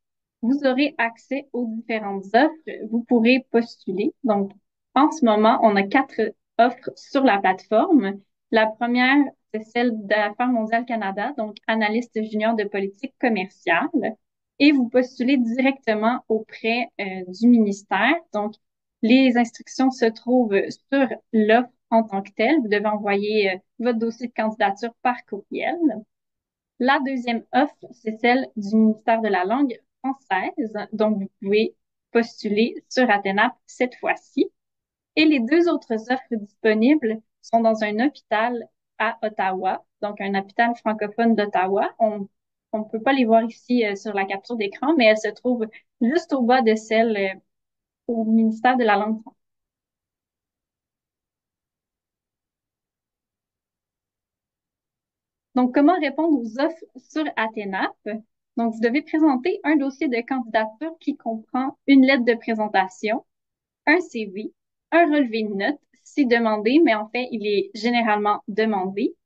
S1: vous aurez accès aux différentes offres. Vous pourrez postuler. Donc, en ce moment, on a quatre offres sur la plateforme. La première c'est celle d'Affaires mondiales Canada, donc analyste junior de politique commerciale. Et vous postulez directement auprès euh, du ministère. Donc, les instructions se trouvent sur l'offre en tant que telle. Vous devez envoyer euh, votre dossier de candidature par courriel. La deuxième offre, c'est celle du ministère de la langue française. Donc, vous pouvez postuler sur Athénap cette fois-ci. Et les deux autres offres disponibles sont dans un hôpital à Ottawa, donc un hôpital francophone d'Ottawa. On ne peut pas les voir ici euh, sur la capture d'écran, mais elle se trouve juste au bas de celle euh, au ministère de la Langue française. Donc, comment répondre aux offres sur Athénap? Donc, vous devez présenter un dossier de candidature qui comprend une lettre de présentation, un CV, un relevé de notes c'est demandé, mais en fait, il est généralement demandé,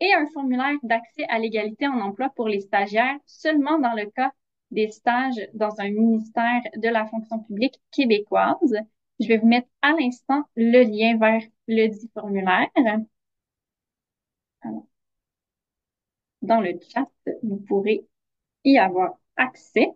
S1: et un formulaire d'accès à l'égalité en emploi pour les stagiaires seulement dans le cas des stages dans un ministère de la fonction publique québécoise. Je vais vous mettre à l'instant le lien vers le dit formulaire. Dans le chat, vous pourrez y avoir accès.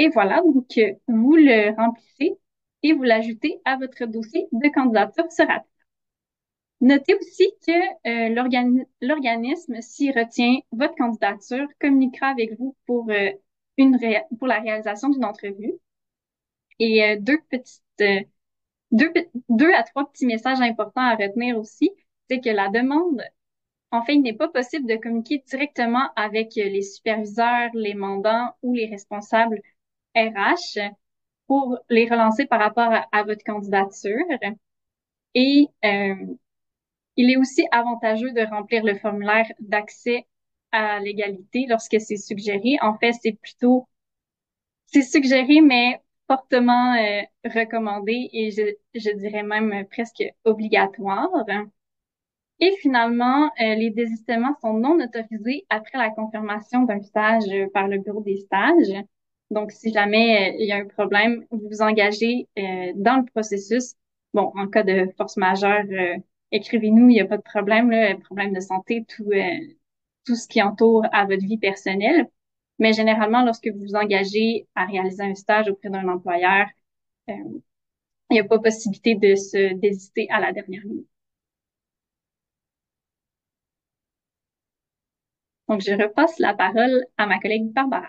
S1: Et voilà, donc euh, vous le remplissez et vous l'ajoutez à votre dossier de candidature sur Atlas. Notez aussi que euh, l'organisme s'il retient votre candidature communiquera avec vous pour, euh, une pour la réalisation d'une entrevue. Et deux petites deux, deux à trois petits messages importants à retenir aussi, c'est que la demande, en fait, il n'est pas possible de communiquer directement avec les superviseurs, les mandants ou les responsables RH pour les relancer par rapport à, votre candidature. Et euh, il est aussi avantageux de remplir le formulaire d'accès à l'égalité lorsque c'est suggéré. En fait, c'est plutôt, c'est suggéré, mais fortement euh, recommandé et je, dirais même presque obligatoire. Et finalement, euh, les désistements sont non autorisés après la confirmation d'un stage par le bureau des stages. Donc, si jamais euh, il y a un problème, vous vous engagez euh, dans le processus. Bon, en cas de force majeure, euh, écrivez-nous, il n'y a pas de problème, Le problème de santé, tout, tout ce qui entoure à votre vie personnelle. Mais généralement, lorsque vous vous engagez à réaliser un stage auprès d'un employeur, il n'y a pas possibilité de se désister à la dernière minute. Donc, je repasse la parole à ma collègue Barbara.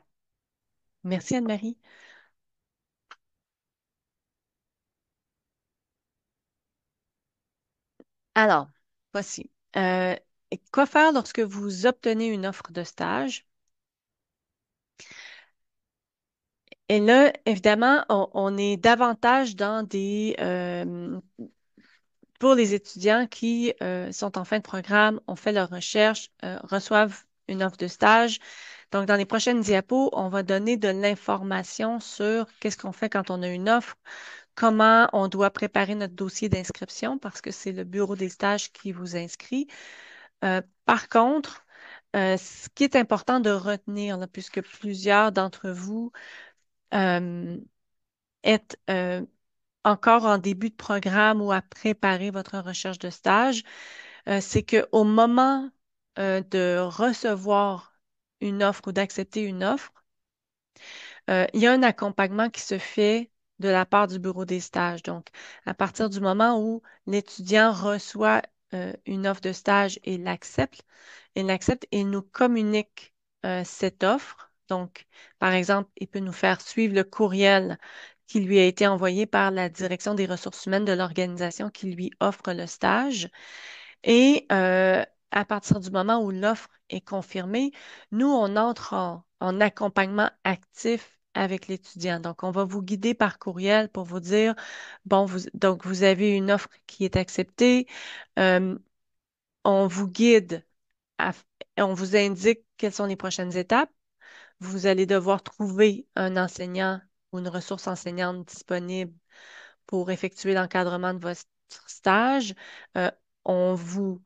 S1: Merci Anne-Marie.
S3: Alors, voici. Euh, quoi faire lorsque vous obtenez une offre de stage? Et là, évidemment, on, est davantage dans des... Euh, pour les étudiants qui euh, sont en fin de programme, ont fait leur recherche, reçoivent une offre de stage, donc, dans les prochaines diapos, on va donner de l'information sur qu'est-ce qu'on fait quand on a une offre, comment on doit préparer notre dossier d'inscription parce que c'est le bureau des stages qui vous inscrit. Euh, par contre, euh, ce qui est important de retenir, puisque plusieurs d'entre vous euh, êtes euh, encore en début de programme ou à préparer votre recherche de stage, c'est qu'au moment de recevoir une offre ou d'accepter une offre, euh, il y a un accompagnement qui se fait de la part du bureau des stages. Donc, à partir du moment où l'étudiant reçoit euh, une offre de stage et l'accepte, il l'accepte et nous communique euh, cette offre. Donc, par exemple, il peut nous faire suivre le courriel qui lui a été envoyé par la direction des ressources humaines de l'organisation qui lui offre le stage. Et à partir du moment où l'offre est confirmée, nous, on entre en, accompagnement actif avec l'étudiant. Donc, on va vous guider par courriel pour vous dire, bon, vous, donc vous avez une offre qui est acceptée, euh, on vous guide, on vous indique quelles sont les prochaines étapes. Vous allez devoir trouver un enseignant ou une ressource enseignante disponible pour effectuer l'encadrement de votre stage. Euh, on vous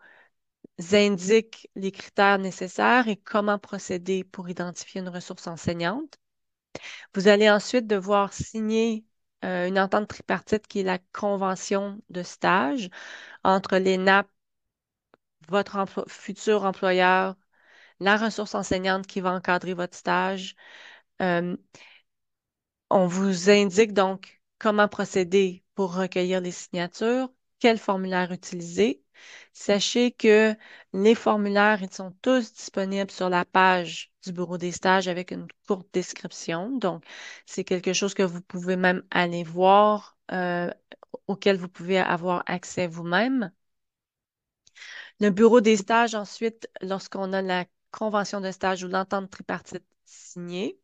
S3: indiquent les critères nécessaires et comment procéder pour identifier une ressource enseignante. Vous allez ensuite devoir signer euh, une entente tripartite qui est la convention de stage entre l'ENAP, votre futur employeur, la ressource enseignante qui va encadrer votre stage. Euh, on vous indique donc comment procéder pour recueillir les signatures, quel formulaire utiliser Sachez que les formulaires, ils sont tous disponibles sur la page du bureau des stages avec une courte description. Donc, c'est quelque chose que vous pouvez même aller voir, euh, auquel vous pouvez avoir accès vous-même. Le bureau des stages, ensuite, lorsqu'on a la convention de stage ou l'entente tripartite signée,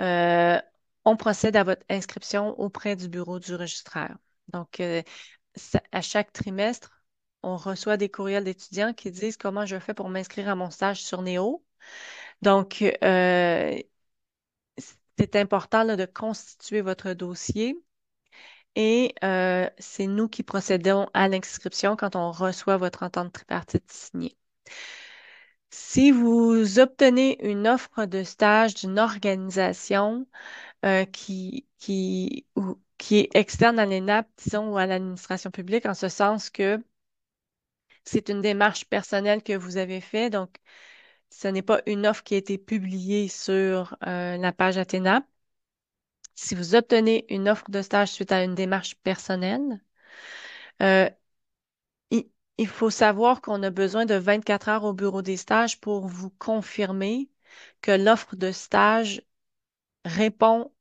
S3: euh, on procède à votre inscription auprès du bureau du registraire. Donc, euh, à chaque trimestre, on reçoit des courriels d'étudiants qui disent comment je fais pour m'inscrire à mon stage sur Néo. Donc, euh, c'est important de constituer votre dossier et euh, c'est nous qui procédons à l'inscription quand on reçoit votre entente tripartite signée. Si vous obtenez une offre de stage d'une organisation euh, qui, qui, qui est externe à l'ENAP, disons, ou à l'administration publique, en ce sens que c'est une démarche personnelle que vous avez faite. Donc, ce n'est pas une offre qui a été publiée sur euh, la page Athéna. Si vous obtenez une offre de stage suite à une démarche personnelle, euh, il, faut savoir qu'on a besoin de 24 heures au bureau des stages pour vous confirmer que l'offre de stage répond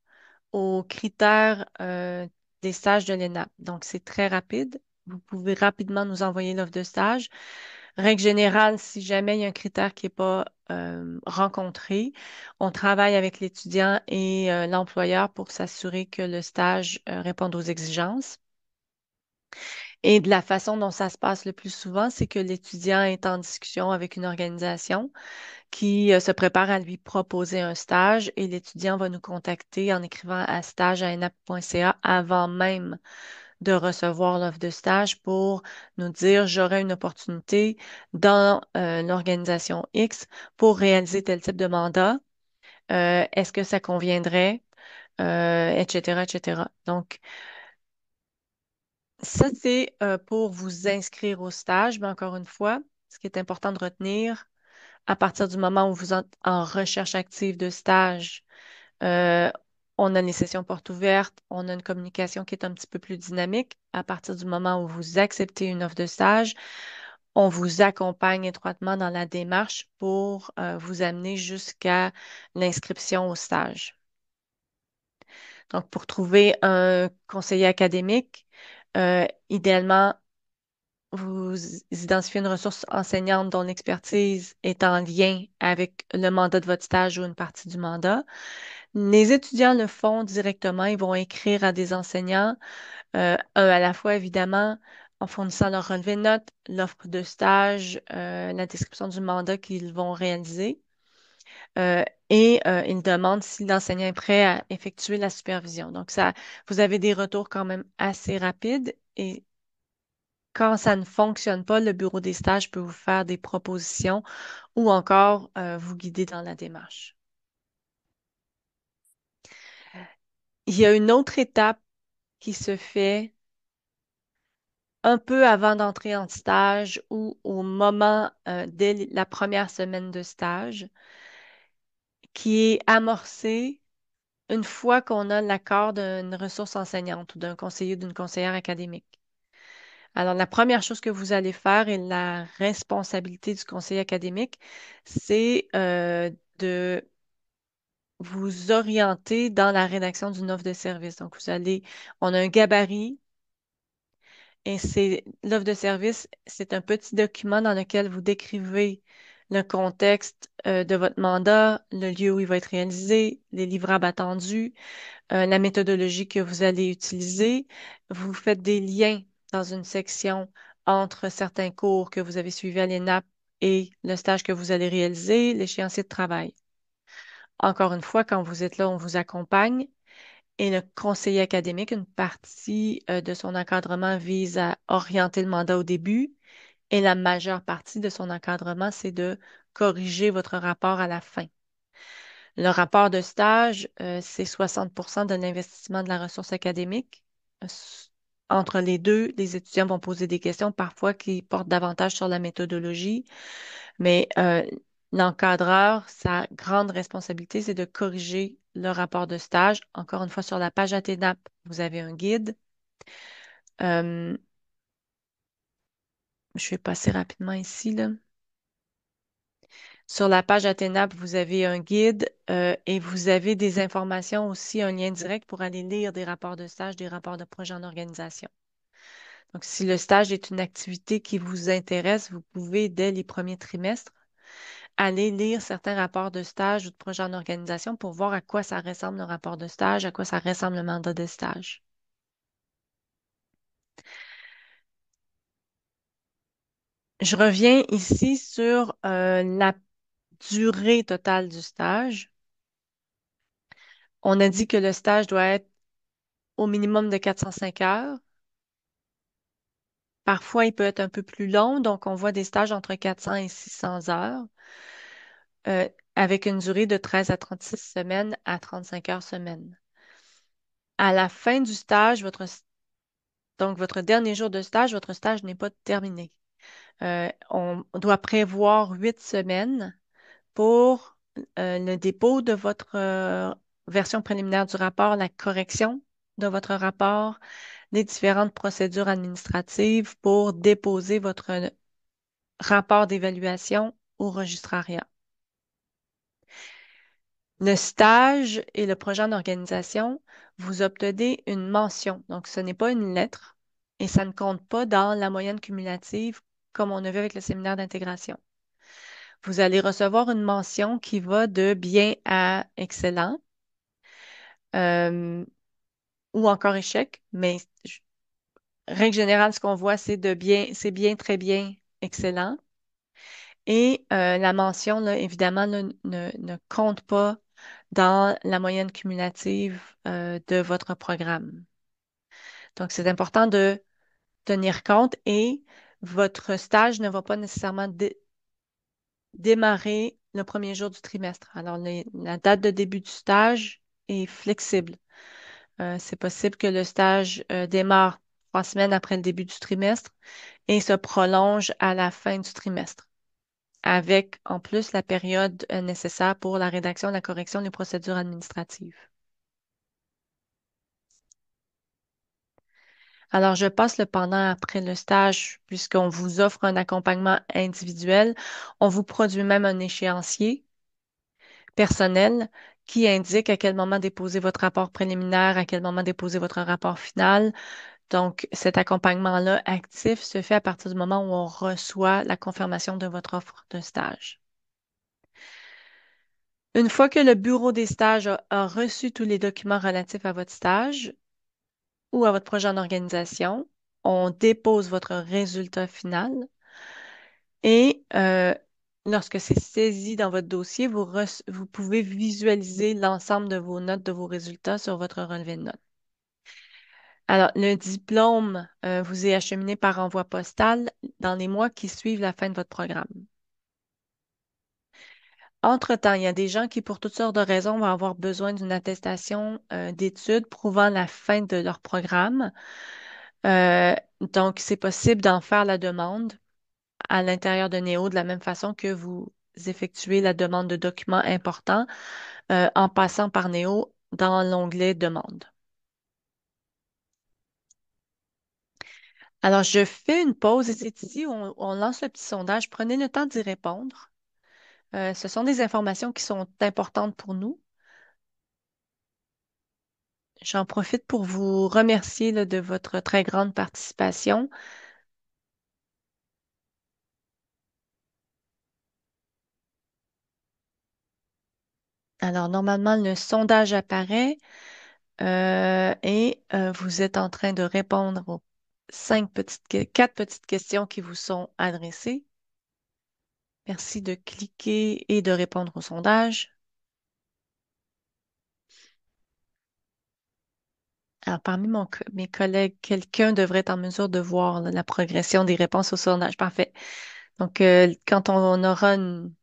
S3: aux critères euh, des stages de l'ENAP, Donc, c'est très rapide vous pouvez rapidement nous envoyer l'offre de stage. Règle générale, si jamais il y a un critère qui n'est pas euh, rencontré, on travaille avec l'étudiant et euh, l'employeur pour s'assurer que le stage euh, réponde aux exigences. Et de la façon dont ça se passe le plus souvent, c'est que l'étudiant est en discussion avec une organisation qui se prépare à lui proposer un stage et l'étudiant va nous contacter en écrivant à stage.nap.ca avant même de recevoir l'offre de stage pour nous dire j'aurai une opportunité dans l'organisation euh, X pour réaliser tel type de mandat. Euh, est-ce que ça conviendrait, etc., euh, etc. Donc, ça, c'est pour vous inscrire au stage, mais encore une fois, ce qui est important de retenir, à partir du moment où vous êtes en recherche active de stage, on a les sessions portes ouvertes, on a une communication qui est un petit peu plus dynamique. À partir du moment où vous acceptez une offre de stage, on vous accompagne étroitement dans la démarche pour euh, vous amener jusqu'à l'inscription au stage. Donc, pour trouver un conseiller académique, euh, idéalement, vous identifiez une ressource enseignante dont l'expertise est en lien avec le mandat de votre stage ou une partie du mandat. Les étudiants le font directement. Ils vont écrire à des enseignants, euh, à la fois, évidemment, en fournissant leur relevé de notes, l'offre de stage, euh, la description du mandat qu'ils vont réaliser. Euh, et ils demandent si l'enseignant est prêt à effectuer la supervision. Donc, ça, vous avez des retours quand même assez rapides et quand ça ne fonctionne pas, le bureau des stages peut vous faire des propositions ou encore vous guider dans la démarche. Il y a une autre étape qui se fait un peu avant d'entrer en stage ou au moment, euh, dès la première semaine de stage, qui est amorcée une fois qu'on a l'accord d'une ressource enseignante ou d'un conseiller ou d'une conseillère académique. Alors, la première chose que vous allez faire et la responsabilité du conseiller académique, c'est euh, de vous orienter dans la rédaction d'une offre de service. Donc, vous allez, on a un gabarit et c'est l'offre de service, c'est un petit document dans lequel vous décrivez le contexte euh, de votre mandat, le lieu où il va être réalisé, les livrables attendus, euh, la méthodologie que vous allez utiliser. Vous faites des liens dans une section entre certains cours que vous avez suivis à l'ENAP et le stage que vous allez réaliser, l'échéancier de travail. Encore une fois, quand vous êtes là, on vous accompagne. Et le conseiller académique, une partie euh, de son encadrement vise à orienter le mandat au début. Et la majeure partie de son encadrement, c'est de corriger votre rapport à la fin. Le rapport de stage, euh, c'est 60 de l'investissement de la ressource académique. Euh, entre les deux, les étudiants vont poser des questions parfois qui portent davantage sur la méthodologie, mais L'encadreur, sa grande responsabilité, c'est de corriger le rapport de stage. Encore une fois, sur la page ATNAP, vous avez un guide. Euh, je vais passer rapidement ici. Sur la page ATNAP, vous avez un guide euh, et vous avez des informations aussi, un lien direct pour aller lire des rapports de stage, des rapports de projet en organisation. Donc, si le stage est une activité qui vous intéresse, vous pouvez, dès les premiers trimestres, aller lire certains rapports de stage ou de projets en organisation pour voir à quoi ça ressemble le rapport de stage, à quoi ça ressemble le mandat de stage. Je reviens ici sur euh, la durée totale du stage. On a dit que le stage doit être au minimum de 405 heures. Parfois, il peut être un peu plus long, donc on voit des stages entre 400 et 600 heures. Euh, avec une durée de 13 à 36 semaines à 35 heures semaine. À la fin du stage, votre, donc votre dernier jour de stage, votre stage n'est pas terminé. Euh, on doit prévoir huit semaines pour euh, le dépôt de votre version préliminaire du rapport, la correction de votre rapport, les différentes procédures administratives pour déposer votre rapport d'évaluation au registrariat. Le stage et le projet d'organisation, vous obtenez une mention. Donc, ce n'est pas une lettre et ça ne compte pas dans la moyenne cumulative comme on a vu avec le séminaire d'intégration. Vous allez recevoir une mention qui va de bien à excellent euh, ou encore échec, mais règle générale, ce qu'on voit, c'est de bien, c'est bien, très bien, excellent. Et euh, la mention, là, évidemment, ne, ne, compte pas dans la moyenne cumulative euh, de votre programme. Donc, c'est important de tenir compte et votre stage ne va pas nécessairement démarrer le premier jour du trimestre. Alors, la date de début du stage est flexible. Euh, c'est possible que le stage euh, démarre trois semaines après le début du trimestre et se prolonge à la fin du trimestre avec en plus la période euh, nécessaire pour la rédaction, la correction des procédures administratives. Alors, je passe le pendant après le stage, puisqu'on vous offre un accompagnement individuel. On vous produit même un échéancier personnel qui indique à quel moment déposer votre rapport préliminaire, à quel moment déposer votre rapport final, donc, cet accompagnement-là actif se fait à partir du moment où on reçoit la confirmation de votre offre de stage. Une fois que le bureau des stages a, reçu tous les documents relatifs à votre stage ou à votre projet en organisation, on dépose votre résultat final et euh, lorsque c'est saisi dans votre dossier, vous, vous pouvez visualiser l'ensemble de vos notes, de vos résultats sur votre relevé de notes. Alors, le diplôme euh, vous est acheminé par envoi postal dans les mois qui suivent la fin de votre programme. Entre-temps, il y a des gens qui, pour toutes sortes de raisons, vont avoir besoin d'une attestation euh, d'études prouvant la fin de leur programme. Euh, donc, c'est possible d'en faire la demande à l'intérieur de Néo e de la même façon que vous effectuez la demande de documents importants en passant par Néo e dans l'onglet Demande. Alors, je fais une pause et c'est ici où on, lance le petit sondage. Prenez le temps d'y répondre. Euh, ce sont des informations qui sont importantes pour nous. J'en profite pour vous remercier de votre très grande participation. Alors, normalement, le sondage apparaît euh, et euh, vous êtes en train de répondre aux cinq petites, quatre petites questions qui vous sont adressées. Merci de cliquer et de répondre au sondage. Alors, parmi mes collègues, quelqu'un devrait être en mesure de voir la progression des réponses au sondage. Parfait. Donc, euh, quand on, on aura une,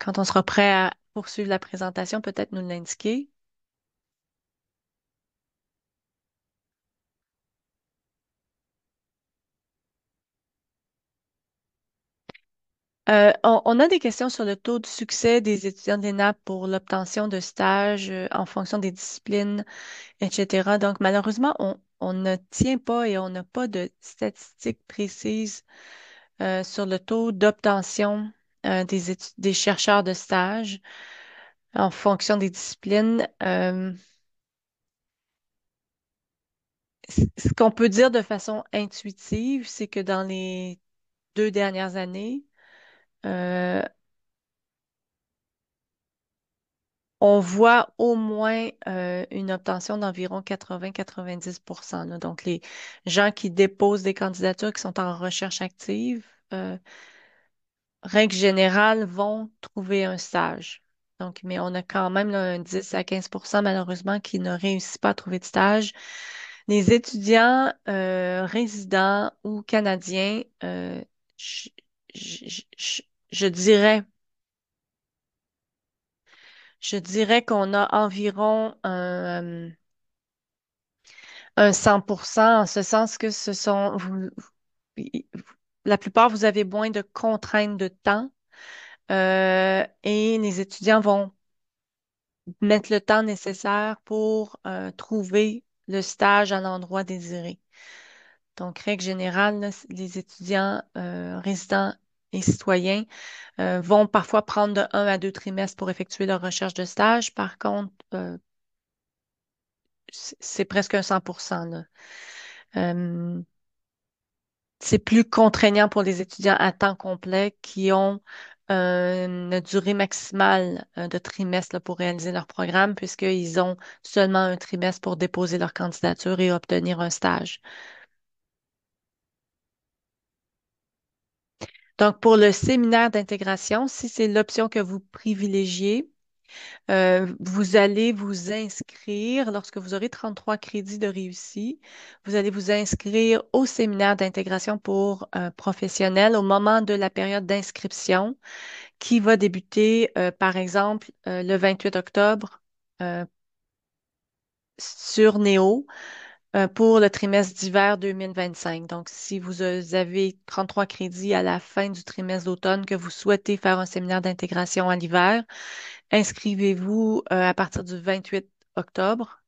S3: quand on sera prêt à poursuivre la présentation, peut-être nous l'indiquer. Euh, on, a des questions sur le taux de succès des étudiants d'ENAP pour l'obtention de stages euh, en fonction des disciplines, etc. Donc, malheureusement, on, ne tient pas et on n'a pas de statistiques précises euh, sur le taux d'obtention des, des chercheurs de stage en fonction des disciplines. ce qu'on peut dire de façon intuitive, c'est que dans les deux dernières années, euh, on voit au moins euh, une obtention d'environ 80-90 Donc, les gens qui déposent des candidatures, qui sont en recherche active, euh, règle générale, vont trouver un stage. Donc, mais on a quand même un 10 à 15 malheureusement qui ne réussit pas à trouver de stage. Les étudiants résidents ou canadiens, je dirais, je dirais qu'on a environ un, 100%, euh, en ce sens que ce sont, vous- la plupart, vous avez moins de contraintes de temps euh, et les étudiants vont mettre le temps nécessaire pour euh, trouver le stage à l'endroit désiré. Donc, règle générale, les étudiants résidents les citoyens euh, vont parfois prendre de un à deux trimestres pour effectuer leur recherche de stage. Par contre, euh, c'est presque un 100 c'est plus contraignant pour les étudiants à temps complet qui ont euh, une durée maximale de trimestre pour réaliser leur programme, puisqu'ils ont seulement un trimestre pour déposer leur candidature et obtenir un stage. Donc, pour le séminaire d'intégration, si c'est l'option que vous privilégiez, euh, vous allez vous inscrire, lorsque vous aurez 33 crédits de réussite, vous allez vous inscrire au séminaire d'intégration pour euh, professionnels au moment de la période d'inscription qui va débuter, euh, par exemple, le 28 octobre sur NEO. Euh, pour le trimestre d'hiver 2025. Donc, si vous avez 33 crédits à la fin du trimestre d'automne que vous souhaitez faire un séminaire d'intégration à l'hiver, inscrivez-vous euh, à partir du 28 octobre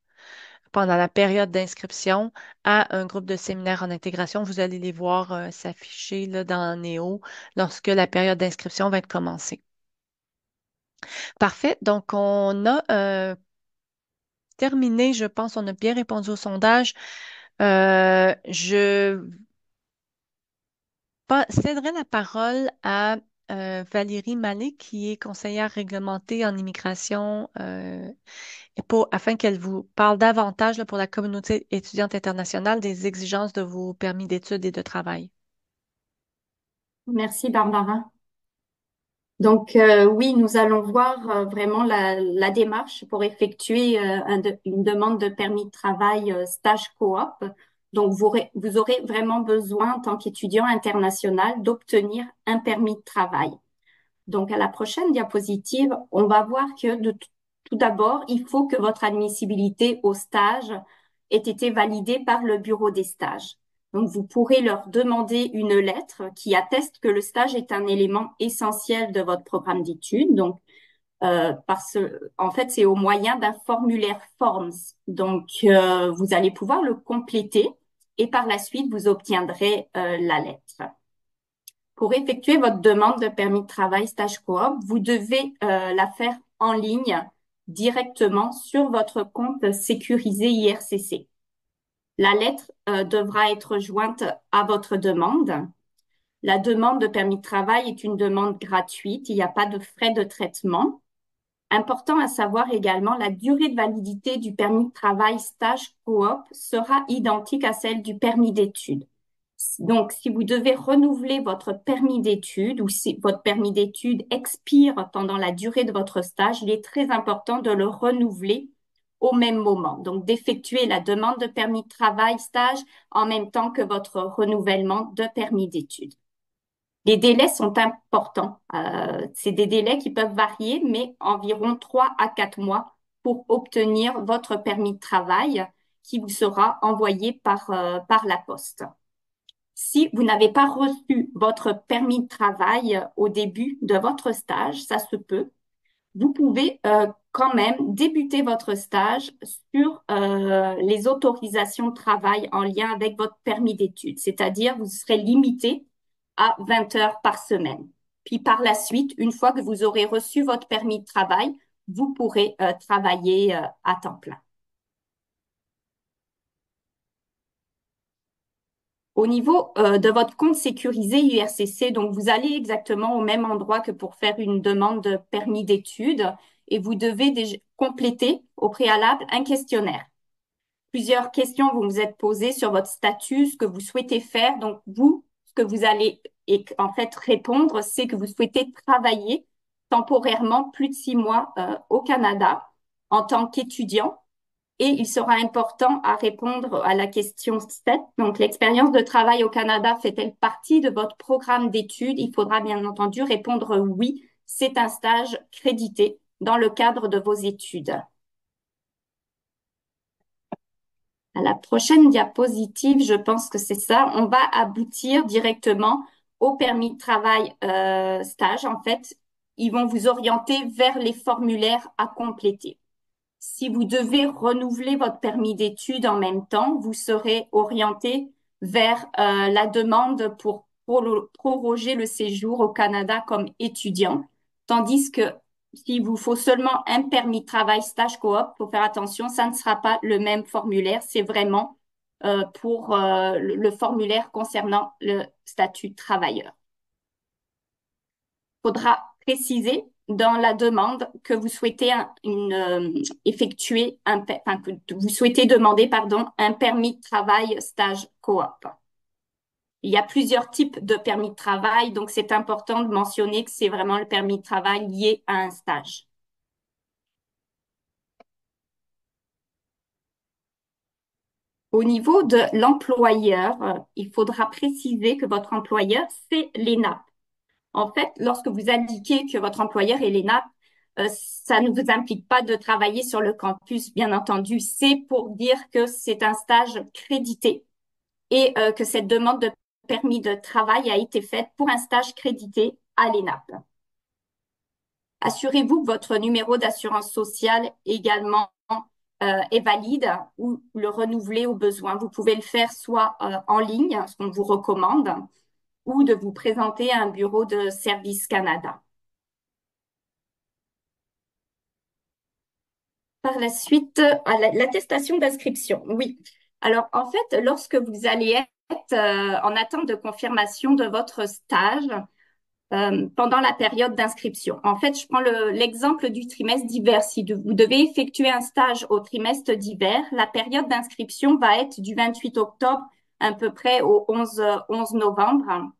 S3: pendant la période d'inscription à un groupe de séminaires en intégration. Vous allez les voir euh, s'afficher s'afficher dans Néo lorsque la période d'inscription va être commencée. Parfait. Donc, on a euh, terminé, je pense. On a bien répondu au sondage. Euh, je céderai la parole à euh, Valérie Mallet, qui est conseillère réglementée en immigration, euh, pour, afin qu'elle vous parle davantage pour la communauté étudiante internationale des exigences de vos permis d'études et de travail.
S4: Merci, Barbara. Donc euh, oui, nous allons voir euh, vraiment la, démarche pour effectuer euh, une demande de permis de travail stage coop. Donc vous, vous, aurez vraiment besoin en tant qu'étudiant international d'obtenir un permis de travail. Donc à la prochaine diapositive, on va voir que de tout d'abord, il faut que votre admissibilité au stage ait été validée par le bureau des stages. Donc, vous pourrez leur demander une lettre qui atteste que le stage est un élément essentiel de votre programme d'études. Donc, euh, parce en fait, c'est au moyen d'un formulaire Forms. Donc, euh, vous allez pouvoir le compléter et par la suite, vous obtiendrez euh, la lettre. Pour effectuer votre demande de permis de travail stage coop, vous devez la faire en ligne directement sur votre compte sécurisé IRCC. La lettre euh, devra être jointe à votre demande. La demande de permis de travail est une demande gratuite, il n'y a pas de frais de traitement. Important à savoir également, la durée de validité du permis de travail stage coop sera identique à celle du permis d'études. Donc, si vous devez renouveler votre permis d'études ou si votre permis d'études expire pendant la durée de votre stage, il est très important de le renouveler au même moment. Donc, d'effectuer la demande de permis de travail, stage, en même temps que votre renouvellement de permis d'études. Les délais sont importants. Euh, c'est des délais qui peuvent varier, mais environ trois à quatre mois pour obtenir votre permis de travail qui vous sera envoyé par, euh, par la poste. Si vous n'avez pas reçu votre permis de travail euh, au début de votre stage, ça se peut, vous pouvez quand même débuter votre stage sur euh, les autorisations de travail en lien avec votre permis d'études, c'est-à-dire vous serez limité à 20 heures par semaine. Puis par la suite, une fois que vous aurez reçu votre permis de travail, vous pourrez euh, travailler euh, à temps plein. Au niveau de votre compte sécurisé URCC, donc vous allez exactement au même endroit que pour faire une demande de permis d'études et vous devez compléter au préalable un questionnaire. Plusieurs questions vont vous êtes posées sur votre statut, ce que vous souhaitez faire. Donc, vous, ce que vous allez en fait répondre, c'est que vous souhaitez travailler temporairement plus de six mois euh, au Canada en tant qu'étudiant. Et il sera important à répondre à la question 7. Donc, l'expérience de travail au Canada fait-elle partie de votre programme d'études Il faudra bien entendu répondre oui. C'est un stage crédité dans le cadre de vos études. À la prochaine diapositive, je pense que c'est ça. On va aboutir directement au permis de travail euh, stage. En fait, ils vont vous orienter vers les formulaires à compléter. Si vous devez renouveler votre permis d'études en même temps, vous serez orienté vers euh, la demande pour proroger le séjour au Canada comme étudiant, tandis que s'il vous faut seulement un permis de travail stage coop, faut faire attention, ça ne sera pas le même formulaire. C'est vraiment euh, pour euh, le formulaire concernant le statut travailleur. Faudra préciser dans la demande que vous souhaitez euh, effectuer un, que vous souhaitez demander pardon un permis de travail stage coop. Il y a plusieurs types de permis de travail, donc c'est important de mentionner que c'est vraiment le permis de travail lié à un stage. Au niveau de l'employeur, il faudra préciser que votre employeur, c'est l'ENAP. En fait, lorsque vous indiquez que votre employeur est l'ENAP, euh, ça ne vous implique pas de travailler sur le campus, bien entendu. C'est pour dire que c'est un stage crédité et euh, que cette demande de permis de travail a été fait pour un stage crédité à l'ENAP. Assurez-vous que votre numéro d'assurance sociale également euh, est valide ou le renouveler au besoin. Vous pouvez le faire soit euh, en ligne, ce qu'on vous recommande, ou de vous présenter à un bureau de Service Canada. Par la suite, euh, l'attestation d'inscription. Oui. Alors, en fait, lorsque vous allez euh, en attente de confirmation de votre stage euh, pendant la période d'inscription. En fait, je prends l'exemple du trimestre d'hiver. Si vous devez effectuer un stage au trimestre d'hiver, la période d'inscription va être du 28 octobre à peu près au 11, 11 novembre.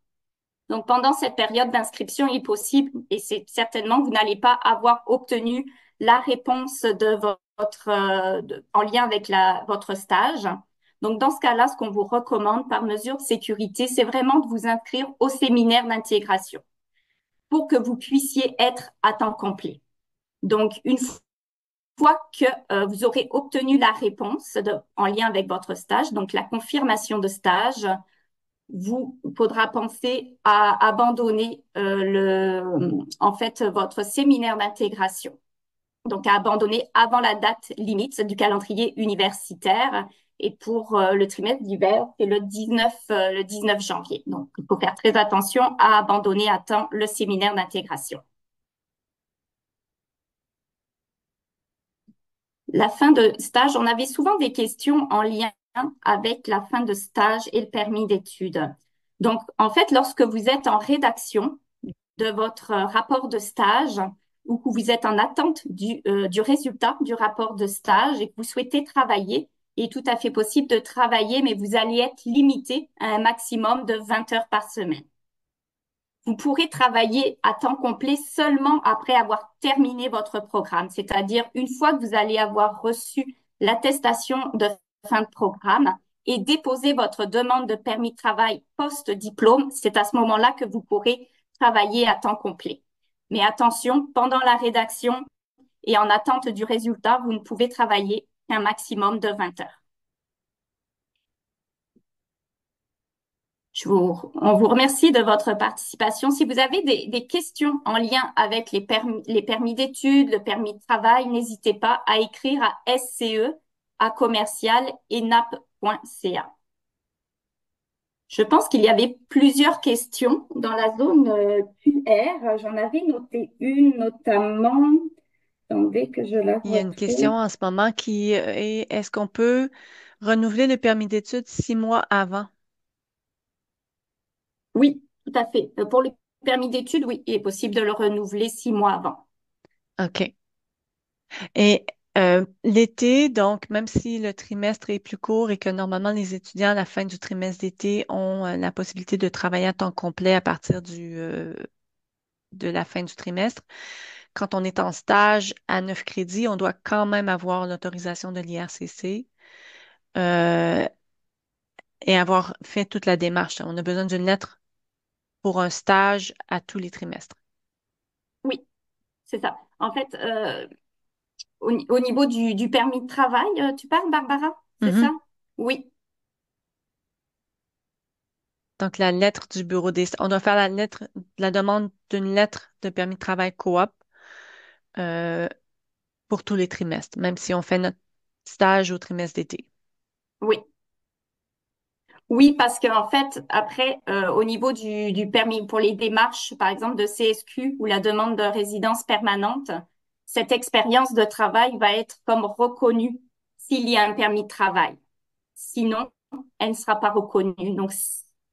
S4: Donc, pendant cette période d'inscription, il est possible, et c'est certainement vous n'allez pas avoir obtenu la réponse de euh, en lien avec votre stage. Donc, dans ce cas-là, ce qu'on vous recommande par mesure de sécurité, c'est vraiment de vous inscrire au séminaire d'intégration pour que vous puissiez être à temps complet. Donc, une fois que euh, vous aurez obtenu la réponse en lien avec votre stage, donc la confirmation de stage, vous faudra penser à abandonner euh, le, en fait votre séminaire d'intégration. Donc à abandonner avant la date limite du calendrier universitaire et pour euh, le trimestre d'hiver, c'est le 19, euh, le 19 janvier. Donc, il faut faire très attention à abandonner à temps le séminaire d'intégration. La fin de stage, on avait souvent des questions en lien avec la fin de stage et le permis d'études. Donc, en fait, lorsque vous êtes en rédaction de votre euh, rapport de stage, ou que vous êtes en attente du, du, résultat du rapport de stage et que vous souhaitez travailler il est tout à fait possible de travailler, mais vous allez être limité à un maximum de 20 heures par semaine. Vous pourrez travailler à temps complet seulement après avoir terminé votre programme, c'est-à-dire une fois que vous allez avoir reçu l'attestation de fin de programme et déposer votre demande de permis de travail post-diplôme, c'est à ce moment-là que vous pourrez travailler à temps complet. Mais attention, pendant la rédaction et en attente du résultat, vous ne pouvez travailler maximum de 20 heures. on vous remercie de votre participation. Si vous avez des, questions en lien avec les permis, d'études, le permis de travail, n'hésitez pas à écrire à SCE à commercial Je pense qu'il y avait plusieurs questions dans la zone euh, QR. J'en avais noté une notamment il y a une
S1: question en
S3: ce moment qui euh, est est-ce qu'on peut renouveler le permis d'études six mois avant? Oui, tout à fait. Euh,
S4: pour le permis d'études, oui, il est possible de le renouveler six mois avant.
S3: OK. Et euh, l'été, donc, même si le trimestre est plus court et que normalement les étudiants à la fin du trimestre d'été ont la possibilité de travailler à temps complet à partir du, de la fin du trimestre, quand on est en stage à neuf crédits, on doit quand même avoir l'autorisation de l'IRCC euh, et avoir fait toute la démarche. On a besoin d'une lettre pour un stage à tous les trimestres. Oui, c'est ça.
S1: En fait, euh,
S4: au, niveau du, permis de travail, euh, tu parles, Barbara, c'est mm-hmm. ça? Oui.
S3: Donc, la lettre du bureau des... On doit faire la lettre, la demande d'une lettre de permis de travail coop euh, pour tous les trimestres, même si on fait notre stage au trimestre d'été.
S4: Oui. Oui, parce qu'en fait, après, euh, au niveau du, du, permis pour les démarches, par exemple, de CSQ ou la demande de résidence permanente, cette expérience de travail va être comme reconnue s'il y a un permis de travail. Sinon, elle ne sera pas reconnue. Donc,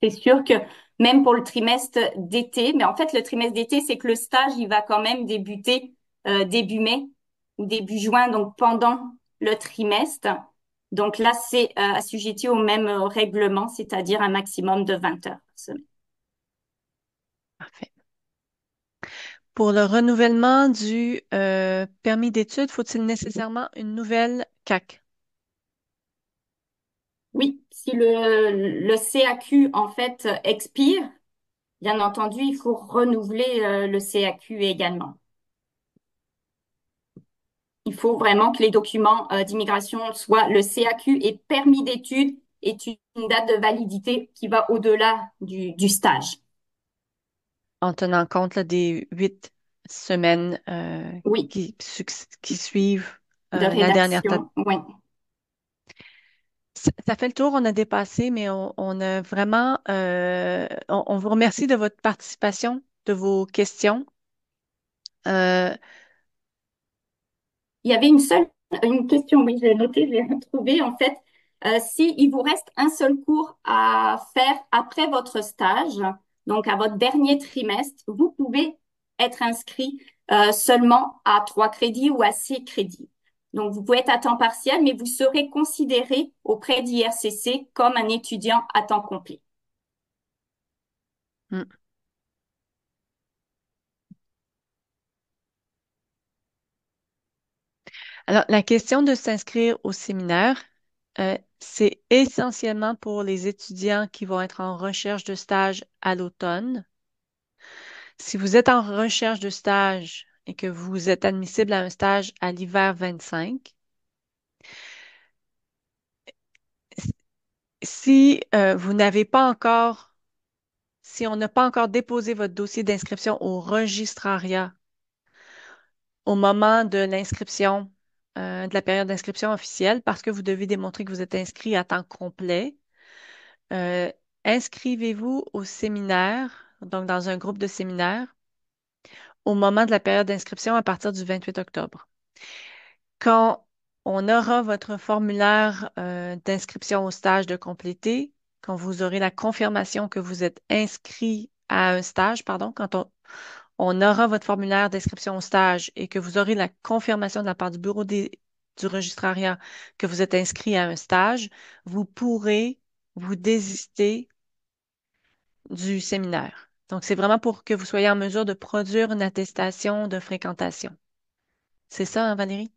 S4: c'est sûr que même pour le trimestre d'été, mais en fait, le trimestre d'été, c'est que le stage, il va quand même débuter euh, début mai ou début juin, donc pendant le trimestre. Donc là, c'est euh, assujetti au même euh, règlement, c'est-à-dire un maximum de 20 heures par semaine.
S3: Parfait. Pour le renouvellement du permis d'études, faut-il nécessairement une nouvelle CAC?
S4: Oui, si le, le CAQ en fait expire, bien entendu, il faut renouveler le CAQ également il faut vraiment que les documents euh, d'immigration soient le CAQ et permis d'études est une date de validité qui va au-delà du,
S3: stage. En tenant compte des huit semaines euh, qui, suivent euh, la dernière date. Ça, fait le tour, on a dépassé, mais on, a vraiment. on, on, vous remercie de votre participation, de vos questions.
S4: Il y avait une seule une question, oui, j'ai noté, j'ai retrouvé en fait. Euh, si il vous reste un seul cours à faire après votre stage, donc à votre dernier trimestre, vous pouvez être inscrit euh, seulement à trois crédits ou à six crédits. Donc vous pouvez être à temps partiel, mais vous serez considéré auprès d'IRCC comme un étudiant à temps complet.
S2: Hmm.
S3: Alors, la question de s'inscrire au séminaire, euh, c'est essentiellement pour les étudiants qui vont être en recherche de stage à l'automne. Si vous êtes en recherche de stage et que vous êtes admissible à un stage à l'hiver 25, si euh, vous n'avez pas encore, si on n'a pas encore déposé votre dossier d'inscription au registrariat au moment de l'inscription euh, de la période d'inscription officielle parce que vous devez démontrer que vous êtes inscrit à temps complet. Euh, inscrivez-vous au séminaire, donc dans un groupe de séminaires, au moment de la période d'inscription à partir du 28 octobre. Quand on aura votre formulaire euh, d'inscription au stage de compléter, quand vous aurez la confirmation que vous êtes inscrit à un stage, pardon, quand on, on aura votre formulaire d'inscription au stage et que vous aurez la confirmation de la part du bureau du registrariat que vous êtes inscrit à un stage, vous pourrez vous désister du séminaire. Donc, c'est vraiment pour que vous soyez en mesure de produire une attestation de fréquentation. C'est ça, hein, Valérie?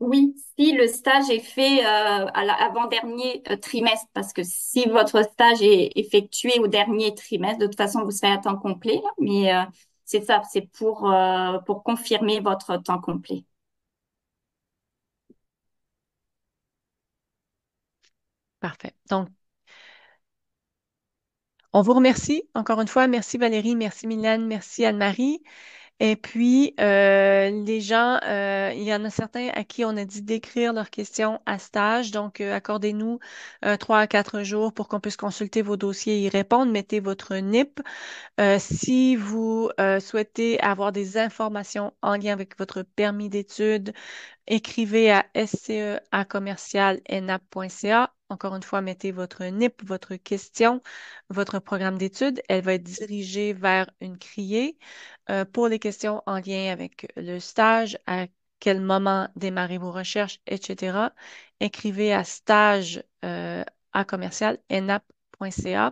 S4: Oui, si le stage est fait avant euh, à l'avant-dernier euh, trimestre, parce que si votre stage est effectué au dernier trimestre, de toute façon, vous serez à temps complet, hein, mais euh, c'est ça, c'est pour, pour confirmer votre temps complet.
S3: Parfait. Donc, on vous remercie encore une fois. Merci Valérie, merci Mylène, merci Anne-Marie. Et puis, euh, les gens, euh, il y en a certains à qui on a dit d'écrire leurs questions à stage. Donc, euh, accordez-nous trois à quatre jours pour qu'on puisse consulter vos dossiers et y répondre. Mettez votre NIP. si vous souhaitez avoir des informations en lien avec votre permis d'études, Écrivez à sce.acommercialenap.ca. Encore une fois, mettez votre NIP, votre question, votre programme d'études. Elle va être dirigée vers une criée. Euh, pour les questions en lien avec le stage, à quel moment démarrer vos recherches, etc., écrivez à stage nap.ca. Euh,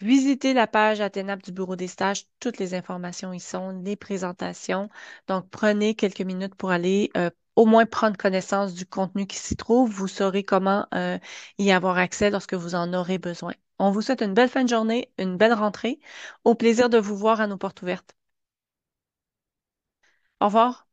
S3: Visitez la page ATENAP du Bureau des stages. Toutes les informations y sont, les présentations. Donc, prenez quelques minutes pour aller euh, au moins prendre connaissance du contenu qui s'y trouve. Vous saurez comment euh, y avoir accès lorsque vous en aurez besoin. On vous souhaite une belle fin de journée, une belle rentrée. Au plaisir de vous voir à nos portes ouvertes. Au revoir.